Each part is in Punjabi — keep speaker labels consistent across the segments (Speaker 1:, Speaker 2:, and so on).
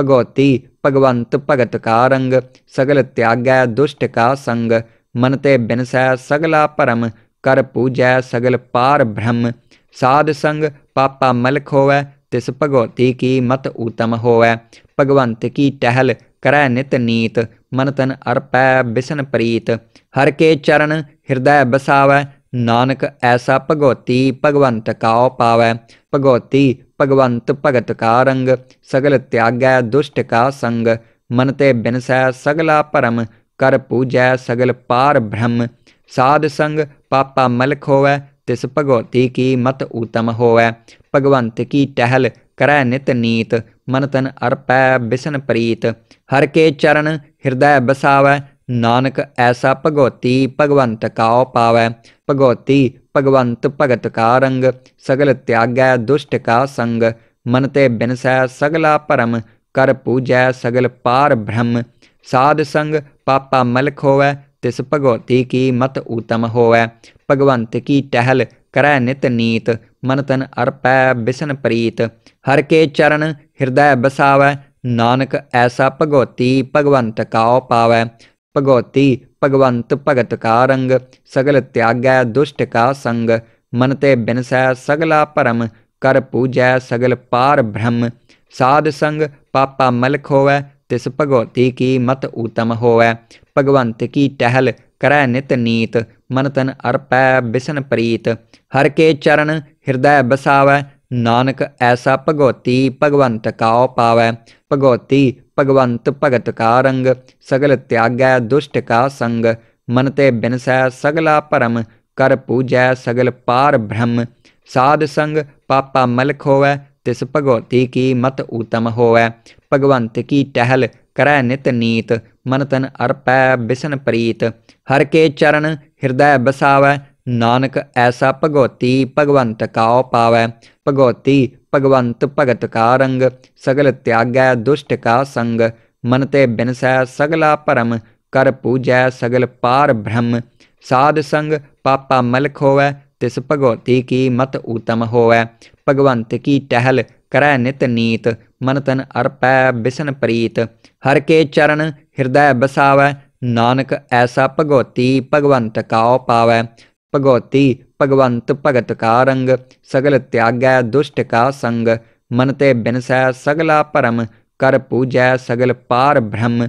Speaker 1: ਭਗਉਤੀ ਭਗਵੰਤ ਭਗਤ ਕਾ ਰੰਗ ਸਗਲ ਤਿਆਗੈ ਦੁਸ਼ਟ ਕਾ ਸੰਗ ਮਨ ਤੇ ਬਿਨਸੈ ਸਗਲਾ ਭਰਮ ਕਰ ਪੂਜੈ ਸਗਲ ਪਾਰ ਬ੍ਰਹਮ ਸਾਧ ਸੰਗ ਪਾਪਾ ਮਲਖ ਹੋਵੈ ਤਿਸ ਭਗਉਤੀ ਕੀ ਮਤ ਊਤਮ ਹੋਵੈ ਭਗਵੰਤ ਕੀ ਟਹਿਲ ਕਰੈ ਨਿਤ ਨੀਤ ਮਨ ਤਨ ਅਰਪੈ ਬਿਸਨ ਪ੍ਰੀਤ ਹਰ ਕੇ ਚਰਨ ਹਿਰਦੈ ਬਸਾਵੈ ਨਾਨਕ ਐਸਾ ਭਗਵਤੀ ਭਗਵੰਤ ਕਾਉ ਪਾਵੈ ਭਗਵਤੀ ਭਗਵੰਤ ਭਗਤ ਕਾ ਰੰਗ ਸਗਲ ਤਿਆਗੈ ਦੁਸ਼ਟ ਕਾ ਸੰਗ ਮਨ ਤੇ ਬਿਨਸੈ ਸਗਲਾ ਭਰਮ ਕਰ ਪੂਜੈ ਸਗਲ ਪਾਰ ਬ੍ਰਹਮ ਸਾਧ ਸੰਗ ਪਾਪਾ ਮਲਖ ਹੋਵੈ ਤਿਸ ਭਗਵਤੀ ਕੀ ਮਤ ਊਤਮ ਹੋਵੈ ਭਗਵੰਤ ਕੀ ਟਹਿਲ ਕਰੈ ਨਿਤ ਨੀਤ ਮਨ ਤਨ ਅਰਪੈ ਬਿਸਨ ਪ੍ਰੀਤ ਹਰ ਕੇ ਚਰਨ ਹਿਰਦੈ ਬਸਾਵੈ ਨਾਨਕ ਐਸਾ ਭਗੋਤੀ ਭਗਵੰਤ ਕਾਉ ਪਾਵੈ ਭਗੋਤੀ ਭਗਵੰਤ ਭਗਤ ਕਾ ਰੰਗ ਸਗਲ ਤਿਆਗੈ ਦੁਸ਼ਟ ਕਾ ਸੰਗ ਮਨ ਤੇ ਬਿਨਸੈ ਸਗਲਾ ਭਰਮ ਕਰ ਪੂਜੈ ਸਗਲ ਪਾਰ ਬ੍ਰਹਮ ਸਾਧ ਸੰਗ ਪਾਪਾ ਮਲਕ ਹੋਵੈ ਤਿਸ ਭਗੋਤੀ ਕੀ ਮਤ ਊਤਮ ਹੋਵੈ ਭਗਵੰਤ ਕੀ ਟਹਿਲ ਕਰੈ ਨਿਤ ਨੀਤ ਮਨ ਤਨ ਅਰਪੈ ਬਿਸਨ ਪ੍ਰੀਤ ਹਰ ਕੇ ਚਰਨ ਹਿਰਦੈ ਬਸਾਵੈ ਨਾਨਕ ਐਸਾ ਭਗੋਤੀ ਭਗਵੰਤ ਕਾਉ ਪਾਵੈ ਭਗਵਤੀ ਭਗਵੰਤ ਭਗਤ ਕਾ ਰੰਗ ਸਗਲ ਤਿਆਗੈ ਦੁਸ਼ਟ ਕਾ ਸੰਗ ਮਨ ਤੇ ਬਿਨਸੈ ਸਗਲਾ ਭਰਮ ਕਰ ਪੂਜੈ ਸਗਲ ਪਾਰ ਬ੍ਰਹਮ ਸਾਧ ਸੰਗ ਪਾਪਾ ਮਲਖ ਹੋਵੈ ਤਿਸ ਭਗਵਤੀ ਕੀ ਮਤ ਊਤਮ ਹੋਵੈ ਭਗਵੰਤ ਕੀ ਟਹਿਲ ਕਰੈ ਨਿਤ ਨੀਤ ਮਨ ਤਨ ਅਰਪੈ ਬਿਸਨ ਪ੍ਰੀਤ ਹਰ ਕੇ ਚਰਨ ਹਿਰਦੈ ਬਸਾਵੈ ਨਾਨਕ ਐਸਾ ਭਗਵਤੀ ਭਗਵੰਤ ਕਾਉ ਪਾਵੈ ਭਗਵਤੀ ਭਗਵੰਤ ਭਗਤ ਕਾ ਰੰਗ ਸਗਲ ਤਿਆਗੈ ਦੁਸ਼ਟ ਕਾ ਸੰਗ ਮਨ ਤੇ ਬਿਨਸੈ ਸਗਲਾ ਭਰਮ ਕਰ ਪੂਜੈ ਸਗਲ ਪਾਰ ਬ੍ਰਹਮ ਸਾਧ ਸੰਗ ਪਾਪਾ ਮਲਖ ਹੋਵੈ ਤਿਸ ਭਗਵਤੀ ਕੀ ਮਤ ਉਤਮ ਹੋਵੈ ਭਗਵੰਤ ਕੀ ਟਹਿਲ ਕਰੈ ਨਿਤ ਨੀਤ ਮਨ ਤਨ ਅਰਪੈ ਬਿਸ਼ਨ ਪ੍ਰੀਤ ਹਰ ਕੇ ਚਰਨ ਹਿਰਦੈ ਬਸਾਵੈ ਨਾਨਕ ਐਸਾ ਭਗਵਤੀ ਭਗਵੰਤ ਕਾਉ ਪਾਵੈ ਭਗਵਤੀ ਭਗਵੰਤ ਭਗਤ ਕਾ ਰੰਗ ਸਗਲ ਤਿਆਗੈ ਦੁਸ਼ਟ ਕਾ ਸੰਗ ਮਨ ਤੇ ਬਿਨਸੈ ਸਗਲਾ ਭਰਮ ਕਰ ਪੂਜੈ ਸਗਲ ਪਾਰ ਬ੍ਰਹਮ ਸਾਧ ਸੰਗ ਪਾਪਾ ਮਲਖ ਹੋਵੈ ਤਿਸ ਭਗਵਤੀ ਕੀ ਮਤ ਊਤਮ ਹੋਵੈ ਭਗਵੰਤ ਕੀ ਟਹਿਲ ਕਰੈ ਨਿਤ ਨੀਤ ਮਨ ਤਨ ਅਰਪੈ ਬਿਸਨ ਪ੍ਰੀਤ ਹਰ ਕੇ ਚਰਨ ਹਿਰਦੈ ਬਸਾਵੈ ਨਾਨਕ ਐਸਾ ਭਗਵਤੀ ਭਗਵੰਤ ਕਾਉ ਪਾਵੈ ਭਗਵਤੀ ਭਗਵੰਤ ਭਗਤ ਕਾ ਰੰਗ ਸਗਲ ਤਿਆਗੈ ਦੁਸ਼ਟ ਕਾ ਸੰਗ ਮਨ ਤੇ ਬਿਨਸੈ ਸਗਲਾ ਭਰਮ ਕਰ ਪੂਜੈ ਸਗਲ ਪਾਰ ਬ੍ਰਹਮ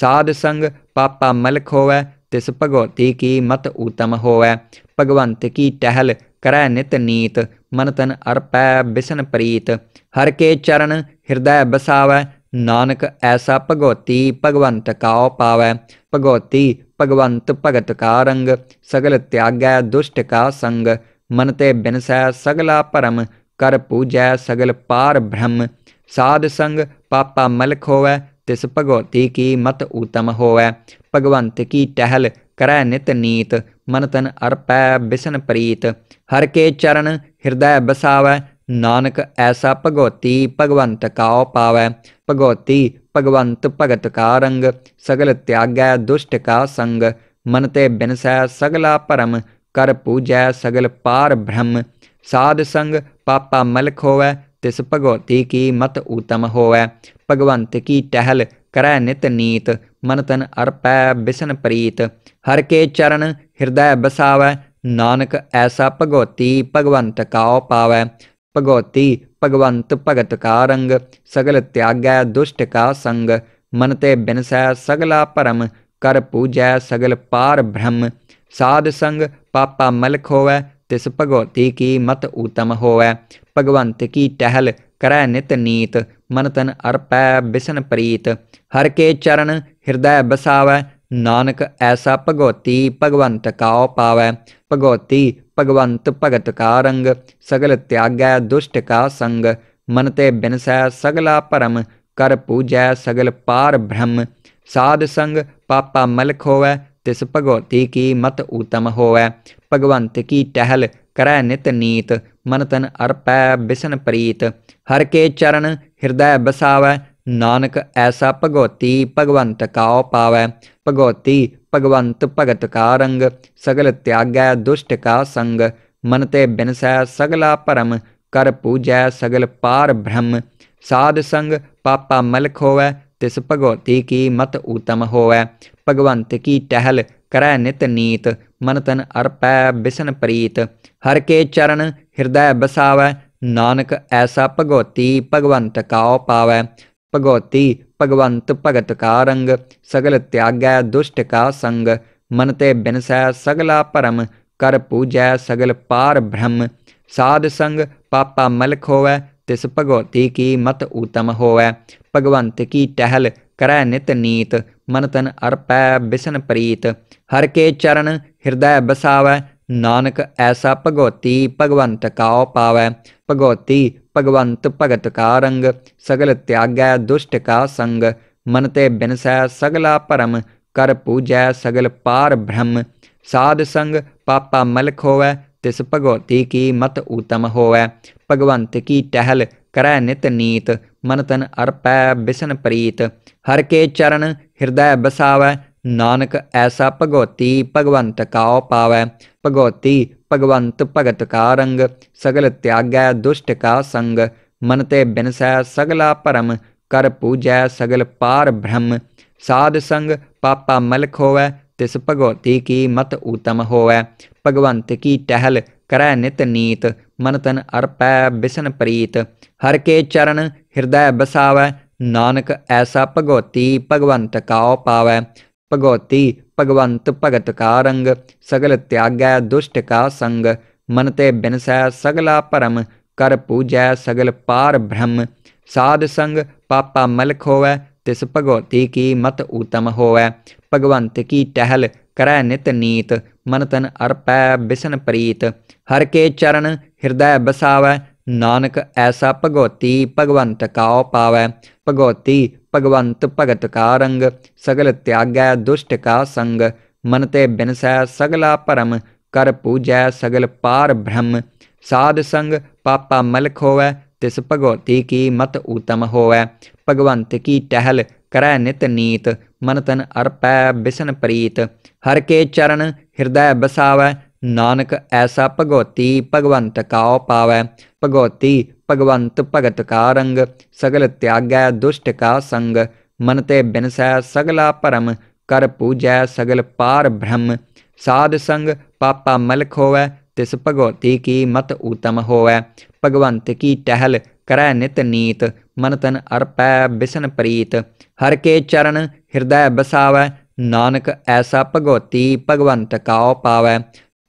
Speaker 1: ਸਾਧ ਸੰਗ ਪਾਪਾ ਮਲਖ ਹੋਵੈ ਤਿਸ ਭਗਵਤੀ ਕੀ ਮਤ ਊਤਮ ਹੋਵੈ ਭਗਵੰਤ ਕੀ ਟਹਿਲ ਕਰੈ ਨਿਤ ਨੀਤ ਮਨ ਤਨ ਅਰਪੈ ਬਿਸਨ ਪ੍ਰੀਤ ਹਰ ਕੇ ਚਰਨ ਹਿਰਦੈ ਬਸਾਵੈ ਨਾਨਕ ਐਸਾ ਭਗਵਤੀ ਭਗਵੰਤ ਕਾਉ ਪਾਵੈ ਭਗਵਤੀ ਭਗਵੰਤ ਭਗਤ ਕਾ ਰੰਗ ਸਗਲ ਤਿਆਗੈ ਦੁਸ਼ਟ ਕਾ ਸੰਗ ਮਨ ਤੇ ਬਿਨਸੈ ਸਗਲਾ ਭਰਮ ਕਰ ਪੂਜੈ ਸਗਲ ਪਾਰ ਬ੍ਰਹਮ ਸਾਧ ਸੰਗ ਪਾਪਾ ਮਲਖ ਹੋਵੈ ਤਿਸ ਭਗਵਤੀ ਕੀ ਮਤ ਊਤਮ ਹੋਵੈ ਭਗਵੰਤ ਕੀ ਟਹਿਲ ਕਰੈ ਨਿਤ ਨੀਤ ਮਨ ਤਨ ਅਰਪੈ ਬਿਸਨ ਪ੍ਰੀਤ ਹਰ ਕੇ ਚਰਨ ਹਿਰਦੈ ਬਸਾਵੈ ਨਾਨਕ ਐਸਾ ਭਗਵਤੀ ਭਗਵੰਤ ਕਾਉ ਪਾਵੈ ਭਗਉਤੀ ਭਗਵੰਤ ਭਗਤ ਕਾ ਰੰਗ ਸਗਲ ਤਿਆਗੈ ਦੁਸ਼ਟ ਕਾ ਸੰਗ ਮਨ ਤੇ ਬਿਨਸੈ ਸਗਲਾ ਭਰਮ ਕਰ ਪੂਜੈ ਸਗਲ ਪਾਰ ਬ੍ਰਹਮ ਸਾਧ ਸੰਗ ਪਾਪਾ ਮਲਖ ਹੋਵੈ ਤਿਸ ਭਗਉਤੀ ਕੀ ਮਤ ਊਤਮ ਹੋਵੈ ਭਗਵੰਤ ਕੀ ਟਹਿਲ ਕਰੈ ਨਿਤ ਨੀਤ ਮਨ ਤਨ ਅਰਪੈ ਬਿਸਨ ਪ੍ਰੀਤ ਹਰ ਕੇ ਚਰਨ ਹਿਰਦੈ ਬਸਾਵੈ ਨਾਨਕ ਐਸਾ ਭਗਉਤੀ ਭਗਵੰਤ ਕਾਉ ਪਾਵੈ ਭਗਉਤੀ ਭਗਵੰਤ ਭਗਤ ਕਾ ਰੰਗ ਸਗਲ ਤਿਆਗੈ ਦੁਸ਼ਟ ਕਾ ਸੰਗ ਮਨ ਤੇ ਬਿਨਸੈ ਸਗਲਾ ਭਰਮ ਕਰ ਪੂਜੈ ਸਗਲ ਪਾਰ ਬ੍ਰਹਮ ਸਾਧ ਸੰਗ ਪਾਪਾ ਮਲਖ ਹੋਵੈ ਤਿਸ ਭਗਵਤੀ ਕੀ ਮਤ ਊਤਮ ਹੋਵੈ ਭਗਵੰਤ ਕੀ ਟਹਿਲ ਕਰੈ ਨਿਤ ਨੀਤ ਮਨ ਤਨ ਅਰਪੈ ਬਿਸਨ ਪ੍ਰੀਤ ਹਰ ਕੇ ਚਰਨ ਹਿਰਦੈ ਬਸਾਵੈ ਨਾਨਕ ਐਸਾ ਭਗਵਤੀ ਭਗਵੰਤ ਕਾਉ ਪਾਵੈ ਭਗਵਤੀ ਭਗਵੰਤ ਭਗਤ ਕਾ ਰੰਗ ਸਗਲ ਤਿਆਗੈ ਦੁਸ਼ਟ ਕਾ ਸੰਗ ਮਨ ਤੇ ਬਿਨਸੈ ਸਗਲਾ ਭਰਮ ਕਰ ਪੂਜੈ ਸਗਲ ਪਾਰ ਬ੍ਰਹਮ ਸਾਧ ਸੰਗ ਪਾਪਾ ਮਲਖ ਹੋਵੈ ਤਿਸ ਭਗਵਤੀ ਕੀ ਮਤ ਊਤਮ ਹੋਵੈ ਭਗਵੰਤ ਕੀ ਟਹਿਲ ਕਰੈ ਨਿਤ ਨੀਤ ਮਨ ਤਨ ਅਰਪੈ ਬਿਸਨ ਪ੍ਰੀਤ ਹਰ ਕੇ ਚਰਨ ਹਿਰਦੈ ਬਸਾਵੈ ਨਾਨਕ ਐਸਾ ਭਗਵਤੀ ਭਗਵੰਤ ਕਾਉ ਪਾਵੈ ਭਗਵਤੀ ਭਗਵੰਤ ਭਗਤ ਕਾ ਰੰਗ ਸਗਲ ਤਿਆਗੈ ਦੁਸ਼ਟ ਕਾ ਸੰਗ ਮਨ ਤੇ ਬਿਨਸੈ ਸਗਲਾ ਭਰਮ ਕਰ ਪੂਜੈ ਸਗਲ ਪਾਰ ਬ੍ਰਹਮ ਸਾਧ ਸੰਗ ਪਾਪਾ ਮਲਖ ਹੋਵੈ ਤਿਸ ਭਗਵਤੀ ਕੀ ਮਤ ਊਤਮ ਹੋਵੈ ਭਗਵੰਤ ਕੀ ਟਹਿਲ ਕਰੈ ਨਿਤ ਨੀਤ ਮਨ ਤਨ ਅਰਪੈ ਬਿਸਨ ਪ੍ਰੀਤ ਹਰ ਕੇ ਚਰਨ ਹਿਰਦੈ ਬਸਾਵੈ ਨਾਨਕ ਐਸਾ ਭਗਵਤੀ ਭਗਵੰਤ ਕਾਉ ਪਾਵੈ ਭਗਉਤੀ ਭਗਵੰਤ ਭਗਤ ਕਾ ਰੰਗ ਸਗਲ ਤਿਆਗੈ ਦੁਸ਼ਟ ਕਾ ਸੰਗ ਮਨ ਤੇ ਬਿਨਸੈ ਸਗਲਾ ਭਰਮ ਕਰ ਪੂਜੈ ਸਗਲ ਪਾਰ ਬ੍ਰਹਮ ਸਾਧ ਸੰਗ ਪਾਪਾ ਮਲਖ ਹੋਵੈ ਤਿਸ ਭਗਉਤੀ ਕੀ ਮਤ ਊਤਮ ਹੋਵੈ ਭਗਵੰਤ ਕੀ ਟਹਿਲ ਕਰੈ ਨਿਤ ਨੀਤ ਮਨ ਤਨ ਅਰਪੈ ਬਿਸਨ ਪ੍ਰੀਤ ਹਰ ਕੇ ਚਰਨ ਹਿਰਦੈ ਬਸਾਵੈ ਨਾਨਕ ਐਸਾ ਭਗਉਤੀ ਭਗਵੰਤ ਕਾਉ ਪਾਵੈ ਭਗਉਤੀ ਭਗਵੰਤ ਭਗਤ ਕਾ ਰੰਗ ਸਗਲ ਤਿਆਗੈ ਦੁਸ਼ਟ ਕਾ ਸੰਗ ਮਨ ਤੇ ਬਿਨਸੈ ਸਗਲਾ ਭਰਮ ਕਰ ਪੂਜੈ ਸਗਲ ਪਾਰ ਬ੍ਰਹਮ ਸਾਧ ਸੰਗ ਪਾਪਾ ਮਲਖ ਹੋਵੈ ਤਿਸ ਭਗਵਤੀ ਕੀ ਮਤ ਊਤਮ ਹੋਵੈ ਭਗਵੰਤ ਕੀ ਟਹਿਲ ਕਰੈ ਨਿਤ ਨੀਤ ਮਨ ਤਨ ਅਰਪੈ ਬਿਸ਼ਨ ਪ੍ਰੀਤ ਹਰ ਕੇ ਚਰਨ ਹਿਰਦੈ ਬਸਾਵੈ ਨਾਨਕ ਐਸਾ ਭਗਵਤੀ ਭਗਵੰਤ ਕਾਉ ਪਾਵੈ ਭਗਵਤੀ ਭਗਵੰਤ ਭਗਤ ਕਾ ਰੰਗ ਸਗਲ ਤਿਆਗੈ ਦੁਸ਼ਟ ਕਾ ਸੰਗ ਮਨ ਤੇ ਬਿਨਸੈ ਸਗਲਾ ਭਰਮ ਕਰ ਪੂਜੈ ਸਗਲ ਪਾਰ ਬ੍ਰਹਮ ਸਾਧ ਸੰਗ ਪਾਪਾ ਮਲਖ ਹੋਵੈ ਤਿਸ ਭਗਵਤੀ ਕੀ ਮਤ ਊਤਮ ਹੋਵੈ ਭਗਵੰਤ ਕੀ ਟਹਿਲ ਕਰੈ ਨਿਤ ਨੀਤ ਮਨ ਤਨ ਅਰਪੈ ਬਿਸਨ ਪ੍ਰੀਤ ਹਰ ਕੇ ਚਰਨ ਹਿਰਦੈ ਬਸਾਵੈ ਨਾਨਕ ਐਸਾ ਭਗਵਤੀ ਭਗਵੰਤ ਕਾਉ ਪਾਵੈ ਭਗਵਤੀ ਭਗਵੰਤ ਭਗਤ ਕਾ ਰੰਗ ਸਗਲ ਤਿਆਗੈ ਦੁਸ਼ਟ ਕਾ ਸੰਗ ਮਨ ਤੇ ਬਿਨਸੈ ਸਗਲਾ ਭਰਮ ਕਰ ਪੂਜੈ ਸਗਲ ਪਾਰ ਬ੍ਰਹਮ ਸਾਧ ਸੰਗ ਪਾਪਾ ਮਲਖ ਹੋਵੈ ਤਿਸ ਭਗਵਤੀ ਕੀ ਮਤ ਊਤਮ ਹੋਵੈ ਭਗਵੰਤ ਕੀ ਟਹਿਲ ਕਰੈ ਨਿਤ ਨੀਤ ਮਨ ਤਨ ਅਰਪੈ ਬਿਸਨ ਪ੍ਰੀਤ ਹਰ ਕੇ ਚਰਨ ਹਿਰਦੈ ਬਸਾਵੈ ਨਾਨਕ ਐਸਾ ਭਗਵਤੀ ਭਗਵੰਤ ਕਾਉ ਪਾਵੈ ਭਗਵਤੀ ਭਗਵੰਤ ਭਗਤ ਕਾ ਰੰਗ ਸਗਲ ਤਿਆਗੈ ਦੁਸ਼ਟ ਕਾ ਸੰਗ ਮਨ ਤੇ ਬਿਨਸੈ ਸਗਲਾ ਭਰਮ ਕਰ ਪੂਜੈ ਸਗਲ ਪਾਰ ਬ੍ਰਹਮ ਸਾਧ ਸੰਗ ਪਾਪਾ ਮਲਖ ਹੋਵੈ ਤਿਸ ਭਗਵਤੀ ਕੀ ਮਤ ਊਤਮ ਹੋਵੈ ਭਗਵੰਤ ਕੀ ਟਹਿਲ ਕਰੈ ਨਿਤ ਨੀਤ ਮਨ ਤਨ ਅਰਪੈ ਬਿਸਨ ਪ੍ਰੀਤ ਹਰ ਕੇ ਚਰਨ ਹਿਰਦੈ ਬਸਾਵੈ ਨਾਨਕ ਐਸਾ ਭਗਵਤੀ ਭਗਵੰਤ ਕਾਉ ਪਾਵੈ ਭਗਵਤੀ ਭਗਵੰਤ ਭਗਤ ਕਾ ਰੰਗ ਸਗਲ ਤਿਆਗੈ ਦੁਸ਼ਟ ਕਾ ਸੰਗ ਮਨ ਤੇ ਬਿਨਸੈ ਸਗਲਾ ਭਰਮ ਕਰ ਪੂਜੈ ਸਗਲ ਪਾਰ ਬ੍ਰਹਮ ਸਾਧ ਸੰਗ ਪਾਪਾ ਮਲਖ ਹੋਵੈ ਤਿਸ ਭਗਵਤੀ ਕੀ ਮਤ ਊਤਮ ਹੋਵੈ ਭਗਵੰਤ ਕੀ ਟਹਿਲ ਕਰੈ ਨਿਤ ਨੀਤ ਮਨ ਤਨ ਅਰਪੈ ਬਿਸਨ ਪ੍ਰੀਤ ਹਰ ਕੇ ਚਰਨ ਹਿਰਦੈ ਬਸਾਵੈ ਨਾਨਕ ਐਸਾ ਭਗਵਤੀ ਭਗਵੰਤ ਕਾਉ ਪਾਵੈ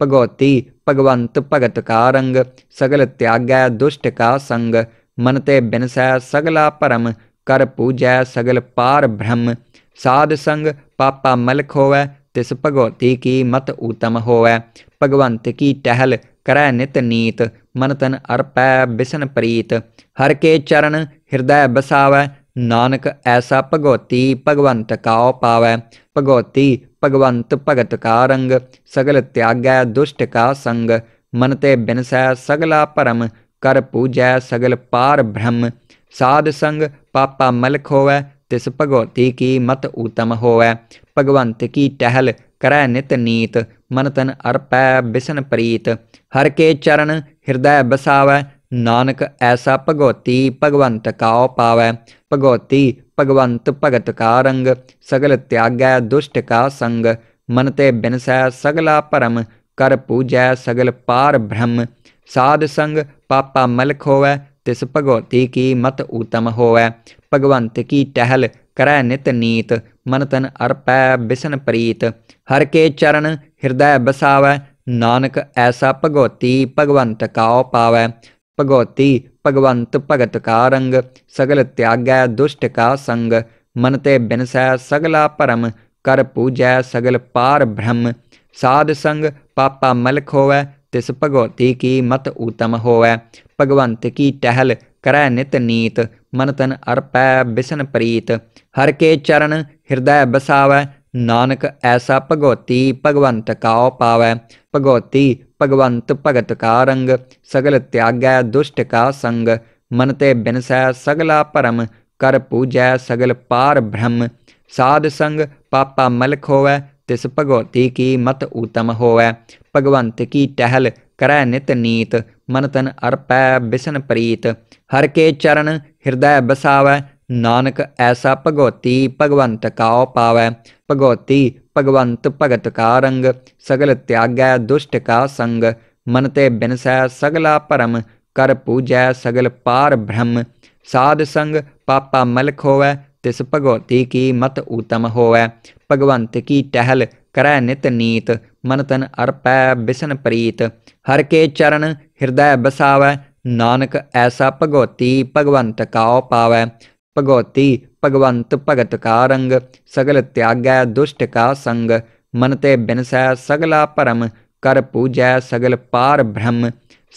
Speaker 1: ਭਗਵਤੀ ਭਗਵੰਤ ਭਗਤ ਕਾ ਰੰਗ ਸਗਲ ਤਿਆਗੈ ਦੁਸ਼ਟ ਕਾ ਸੰਗ ਮਨ ਤੇ ਬਿਨਸੈ ਸਗਲਾ ਭਰਮ ਕਰ ਪੂਜੈ ਸਗਲ ਪਾਰ ਬ੍ਰਹਮ ਸਾਧ ਸੰਗ ਪਾਪਾ ਮਲਖ ਹੋਵੈ ਤਿਸ ਭਗਵਤੀ ਕੀ ਮਤ ਊਤਮ ਹੋਵੈ ਭਗਵੰਤ ਕੀ ਟਹਿਲ ਕਰੈ ਨਿਤ ਨੀਤ ਮਨ ਤਨ ਅਰਪੈ ਬਿਸਨ ਪ੍ਰੀਤ ਹਰ ਕੇ ਚਰਨ ਹਿਰਦੈ ਬਸਾਵੈ ਨਾਨਕ ਐਸਾ ਭਗਵਤੀ ਭਗਵੰਤ ਕਾਉ ਪਾਵੈ ਭਗਵਤੀ ਭਗਵੰਤ ਭਗਤ ਕਾ ਰੰਗ ਸਗਲ ਤਿਆਗੈ ਦੁਸ਼ਟ ਕਾ ਸੰਗ ਮਨ ਤੇ ਬਿਨਸੈ ਸਗਲਾ ਭਰਮ ਕਰ ਪੂਜੈ ਸਗਲ ਪਾਰ ਬ੍ਰਹਮ ਸਾਧ ਸੰਗ ਪਾਪਾ ਮਲਖ ਹੋਵੈ ਤਿਸ ਭਗਵਤੀ ਕੀ ਮਤ ਊਤਮ ਹੋਵੈ ਭਗਵੰਤ ਕੀ ਟਹਿਲ ਕਰੈ ਨਿਤ ਨੀਤ ਮਨ ਤਨ ਅਰਪੈ ਬਿਸ਼ਨ ਪ੍ਰੀਤ ਹਰ ਕੇ ਚਰਨ ਹਿਰਦੈ ਬਸਾਵੈ ਨਾਨਕ ਐਸਾ ਭਗਵਤੀ ਭਗਵੰਤ ਕਾਉ ਪਾਵੈ ਭਗਵਤੀ ਭਗਵੰਤ ਭਗਤ ਕਾ ਰੰਗ ਸਗਲ ਤਿਆਗੈ ਦੁਸ਼ਟ ਕਾ ਸੰਗ ਮਨ ਤੇ ਬਿਨਸੈ ਸਗਲਾ ਭਰਮ ਕਰ ਪੂਜੈ ਸਗਲ ਪਾਰ ਬ੍ਰਹਮ ਸਾਧ ਸੰਗ ਪਾਪਾ ਮਲਖ ਹੋਵੈ ਤਿਸ ਭਗਵਤੀ ਕੀ ਮਤ ਊਤਮ ਹੋਵੈ ਭਗਵੰਤ ਕੀ ਟਹਿਲ ਕਰੈ ਨਿਤ ਨੀਤ ਮਨ ਤਨ ਅਰਪੈ ਬਿਸਨ ਪ੍ਰੀਤ ਹਰ ਕੇ ਚਰਨ ਹਿਰਦੈ ਬਸਾਵੈ ਨਾਨਕ ਐਸਾ ਭਗਵਤੀ ਭਗਵੰਤ ਕਾਉ ਪਾਵੈ ਭਗਵਤੀ ਭਗਵੰਤ ਭਗਤ ਕਾ ਰੰਗ ਸਗਲ ਤਿਆਗੈ ਦੁਸ਼ਟ ਕਾ ਸੰਗ ਮਨ ਤੇ ਬਿਨਸੈ ਸਗਲਾ ਭਰਮ ਕਰ ਪੂਜੈ ਸਗਲ ਪਾਰ ਬ੍ਰਹਮ ਸਾਧ ਸੰਗ ਪਾਪਾ ਮਲਖ ਹੋਵੈ ਤਿਸ ਭਗਵਤੀ ਕੀ ਮਤ ਊਤਮ ਹੋਵੈ ਭਗਵੰਤ ਕੀ ਟਹਿਲ ਕਰੈ ਨਿਤ ਨੀਤ ਮਨ ਤਨ ਅਰਪੈ ਬਿਸਨ ਪ੍ਰੀਤ ਹਰ ਕੇ ਚਰਨ ਹਿਰਦੈ ਬਸਾਵੈ ਨਾਨਕ ਐਸਾ ਭਗਵਤੀ ਭਗਵੰਤ ਕਾਉ ਪਾਵੈ ਭਗਵਤੀ ਭਗਵੰਤ ਭਗਤ ਕਾ ਰੰਗ ਸਗਲ ਤਿਆਗੈ ਦੁਸ਼ਟ ਕਾ ਸੰਗ ਮਨ ਤੇ ਬਿਨਸੈ ਸਗਲਾ ਭਰਮ ਕਰ ਪੂਜੈ ਸਗਲ ਪਾਰ ਬ੍ਰਹਮ ਸਾਧ ਸੰਗ ਪਾਪਾ ਮਲਖ ਹੋਵੈ ਤਿਸ ਭਗਵਤੀ ਕੀ ਮਤ ਊਤਮ ਹੋਵੈ ਭਗਵੰਤ ਕੀ ਟਹਿਲ ਕਰੈ ਨਿਤ ਨੀਤ ਮਨ ਤਨ ਅਰਪੈ ਬਿਸਨ ਪ੍ਰੀਤ ਹਰ ਕੇ ਚਰਨ ਹਿਰਦੈ ਬਸਾਵੈ ਨਾਨਕ ਐਸਾ ਭਗਵਤੀ ਭਗਵੰਤ ਕਾਉ ਪਾਵੈ ਭਗਉਤੀ ਭਗਵੰਤ ਭਗਤ ਕਾ ਰੰਗ ਸਗਲ ਤਿਆਗੈ ਦੁਸ਼ਟ ਕਾ ਸੰਗ ਮਨ ਤੇ ਬਿਨਸੈ ਸਗਲਾ ਭਰਮ ਕਰ ਪੂਜੈ ਸਗਲ ਪਾਰ ਬ੍ਰਹਮ ਸਾਧ ਸੰਗ ਪਾਪਾ ਮਲਖ ਹੋਵੈ ਤਿਸ ਭਗਉਤੀ ਕੀ ਮਤ ਊਤਮ ਹੋਵੈ ਭਗਵੰਤ ਕੀ ਟਹਿਲ ਕਰੈ ਨਿਤ ਨੀਤ ਮਨ ਤਨ ਅਰਪੈ ਬਿਸਨ ਪ੍ਰੀਤ ਹਰ ਕੇ ਚਰਨ ਹਿਰਦੈ ਬਸਾਵੈ ਨਾਨਕ ਐਸਾ ਭਗਉਤੀ ਭਗਵੰਤ ਕਾਉ ਪਾਵੈ ਭਗਉਤੀ ਭਗਵੰਤ ਭਗਤ ਕਾ ਰੰਗ ਸਗਲ ਤਿਆਗੈ ਦੁਸ਼ਟ ਕਾ ਸੰਗ ਮਨ ਤੇ ਬਿਨਸੈ ਸਗਲਾ ਭਰਮ ਕਰ ਪੂਜੈ ਸਗਲ ਪਾਰ ਬ੍ਰਹਮ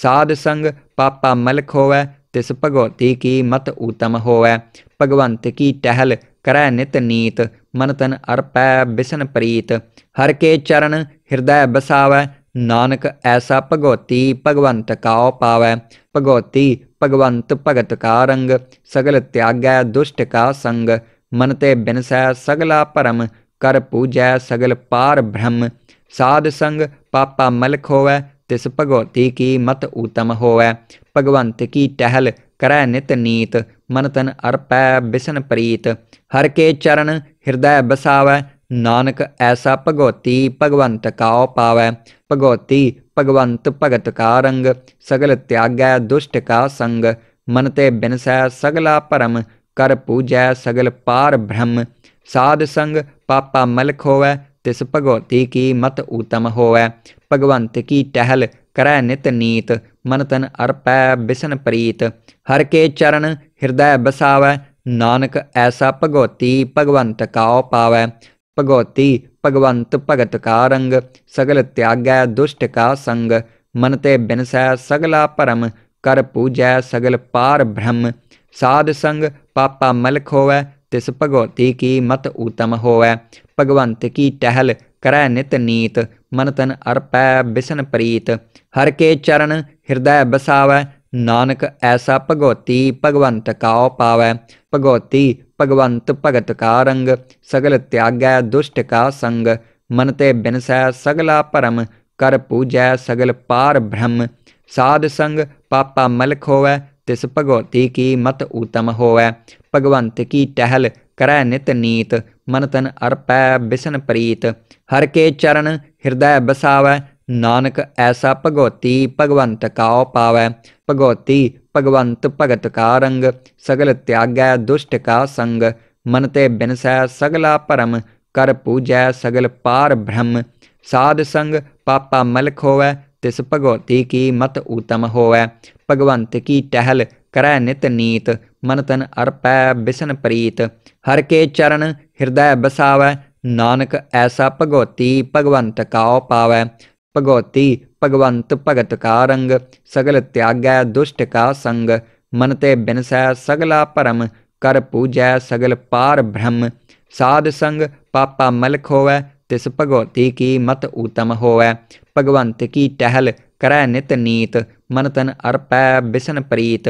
Speaker 1: ਸਾਧ ਸੰਗ ਪਾਪਾ ਮਲਖ ਹੋਵੈ ਤਿਸ ਭਗਵਤੀ ਕੀ ਮਤ ਊਤਮ ਹੋਵੈ ਭਗਵੰਤ ਕੀ ਟਹਿਲ ਕਰੈ ਨਿਤ ਨੀਤ ਮਨ ਤਨ ਅਰਪੈ ਬਿਸਨ ਪ੍ਰੀਤ ਹਰ ਕੇ ਚਰਨ ਹਿਰਦੈ ਬਸਾਵੈ ਨਾਨਕ ਐਸਾ ਭਗਉਤੀ ਭਗਵੰਤ ਕਾਉ ਪਾਵੈ ਭਗਉਤੀ ਭਗਵੰਤ ਭਗਤ ਕਾ ਰੰਗ ਸਗਲ ਤਿਆਗੈ ਦੁਸ਼ਟ ਕਾ ਸੰਗ ਮਨ ਤੇ ਬਿਨਸੈ ਸਗਲਾ ਭਰਮ ਕਰ ਪੂਜੈ ਸਗਲ ਪਾਰ ਬ੍ਰਹਮ ਸਾਧ ਸੰਗ ਪਾਪਾ ਮਲਖ ਹੋਵੈ ਤਿਸ ਭਗਉਤੀ ਕੀ ਮਤ ਊਤਮ ਹੋਵੈ ਭਗਵੰਤ ਕੀ ਟਹਿਲ ਕਰੈ ਨਿਤ ਨੀਤ ਮਨ ਤਨ ਅਰਪੈ ਬਿਸਨ ਪ੍ਰੀਤ ਹਰ ਕੇ ਚਰਨ ਹਿਰਦੈ ਬਸਾਵੈ ਨਾਨਕ ਐਸਾ ਭਗਵਤੀ ਭਗਵੰਤ ਕਾਉ ਪਾਵੈ ਭਗਵਤੀ ਭਗਵੰਤ ਭਗਤ ਕਾ ਰੰਗ ਸਗਲ ਤਿਆਗੈ ਦੁਸ਼ਟ ਕਾ ਸੰਗ ਮਨ ਤੇ ਬਿਨਸੈ ਸਗਲਾ ਭਰਮ ਕਰ ਪੂਜੈ ਸਗਲ ਪਾਰ ਬ੍ਰਹਮ ਸਾਧ ਸੰਗ ਪਾਪਾ ਮਲਖ ਹੋਵੈ ਤਿਸ ਭਗਵਤੀ ਕੀ ਮਤ ਊਤਮ ਹੋਵੈ ਭਗਵੰਤ ਕੀ ਟਹਿਲ ਕਰੈ ਨਿਤ ਨੀਤ ਮਨ ਤਨ ਅਰਪੈ ਬਿਸਨ ਪ੍ਰੀਤ ਹਰ ਕੇ ਚਰਨ ਹਿਰਦੈ ਬਸਾਵੈ ਨਾਨਕ ਐਸਾ ਭਗਵਤੀ ਭਗਵੰਤ ਕਾਉ ਪਾਵੈ ਭਗਉਤੀ ਭਗਵੰਤ ਭਗਤ ਕਾ ਰੰਗ ਸਗਲ ਤਿਆਗੈ ਦੁਸ਼ਟ ਕਾ ਸੰਗ ਮਨ ਤੇ ਬਿਨਸੈ ਸਗਲਾ ਭਰਮ ਕਰ ਪੂਜੈ ਸਗਲ ਪਾਰ ਬ੍ਰਹਮ ਸਾਧ ਸੰਗ ਪਾਪਾ ਮਲਕ ਹੋਵੈ ਤਿਸ ਭਗੋਤੀ ਕੀ ਮਤ ਊਤਮ ਹੋਵੈ ਭਗਵੰਤ ਕੀ ਟਹਿਲ ਕਰੈ ਨਿਤ ਨੀਤ ਮਨ ਤਨ ਅਰਪੈ ਬਿਸਨ ਪ੍ਰੀਤ ਹਰ ਕੇ ਚਰਨ ਹਿਰਦੈ ਬਸਾਵੈ ਨਾਨਕ ਐਸਾ ਭਗੋਤੀ ਭਗਵੰਤ ਕਾਉ ਪਾਵੈ ਭਗੋਤੀ ਭਗਵੰਤ ਭਗਤ ਕਾ ਰੰਗ ਸਗਲ ਤਿਆਗੈ ਦੁਸ਼ਟ ਕਾ ਸੰਗ ਮਨ ਤੇ ਬਿਨਸੈ ਸਗਲਾ ਭਰਮ ਕਰ ਪੂਜੈ ਸਗਲ ਪਾਰ ਬ੍ਰਹਮ ਸਾਧ ਸੰਗ ਪਾਪਾ ਮਲਖ ਹੋਵੈ ਤਿਸ ਭਗਵਤੀ ਕੀ ਮਤ ਊਤਮ ਹੋਵੈ ਭਗਵੰਤ ਕੀ ਟਹਿਲ ਕਰੈ ਨਿਤ ਨੀਤ ਮਨ ਤਨ ਅਰਪੈ ਬਿਸ਼ਨ ਪ੍ਰੀਤ ਹਰ ਕੇ ਚਰਨ ਹਿਰਦੈ ਬਸਾਵੈ ਨਾਨਕ ਐਸਾ ਭਗਵਤੀ ਭਗਵੰਤ ਕਾਉ ਪਾਵੈ ਭਗਵਤੀ ਭਗਵੰਤ ਭਗਤ ਕਾ ਰੰਗ ਸਗਲ ਤਿਆਗੈ ਦੁਸ਼ਟ ਕਾ ਸੰਗ ਮਨ ਤੇ ਬਿਨਸੈ ਸਗਲਾ ਭਰਮ ਕਰ ਪੂਜੈ ਸਗਲ ਪਾਰ ਬ੍ਰਹਮ ਸਾਧ ਸੰਗ ਪਾਪਾ ਮਲਖ ਹੋਵੈ ਤਿਸ ਭਗਵਤੀ ਕੀ ਮਤ ਊਤਮ ਹੋਵੈ ਭਗਵੰਤ ਕੀ ਟਹਿਲ ਕਰੈ ਨਿਤ ਨੀਤ ਮਨ ਤਨ ਅਰਪੈ ਬਿਸ਼ਨ ਪ੍ਰੀਤ ਹਰ ਕੇ ਚਰਨ ਹਿਰਦੈ ਬਸਾਵੈ ਨਾਨਕ ਐਸਾ ਭਗਵਤੀ ਭਗਵੰਤ ਕਾਉ ਪਾਵੈ ਭਗਉਤੀ ਭਗਵੰਤ ਭਗਤ ਕਾ ਰੰਗ ਸਗਲ ਤਿਆਗੈ ਦੁਸ਼ਟ ਕਾ ਸੰਗ ਮਨ ਤੇ ਬਿਨਸੈ ਸਗਲਾ ਭਰਮ ਕਰ ਪੂਜੈ ਸਗਲ ਪਾਰ ਬ੍ਰਹਮ ਸਾਧ ਸੰਗ ਪਾਪਾ ਮਲਖ ਹੋਵੈ ਤਿਸ ਭਗਉਤੀ ਕੀ ਮਤ ਊਤਮ ਹੋਵੈ ਭਗਵੰਤ ਕੀ ਟਹਿਲ ਕਰੈ ਨਿਤ ਨੀਤ ਮਨ ਤਨ ਅਰਪੈ ਬਿਸਨ ਪ੍ਰੀਤ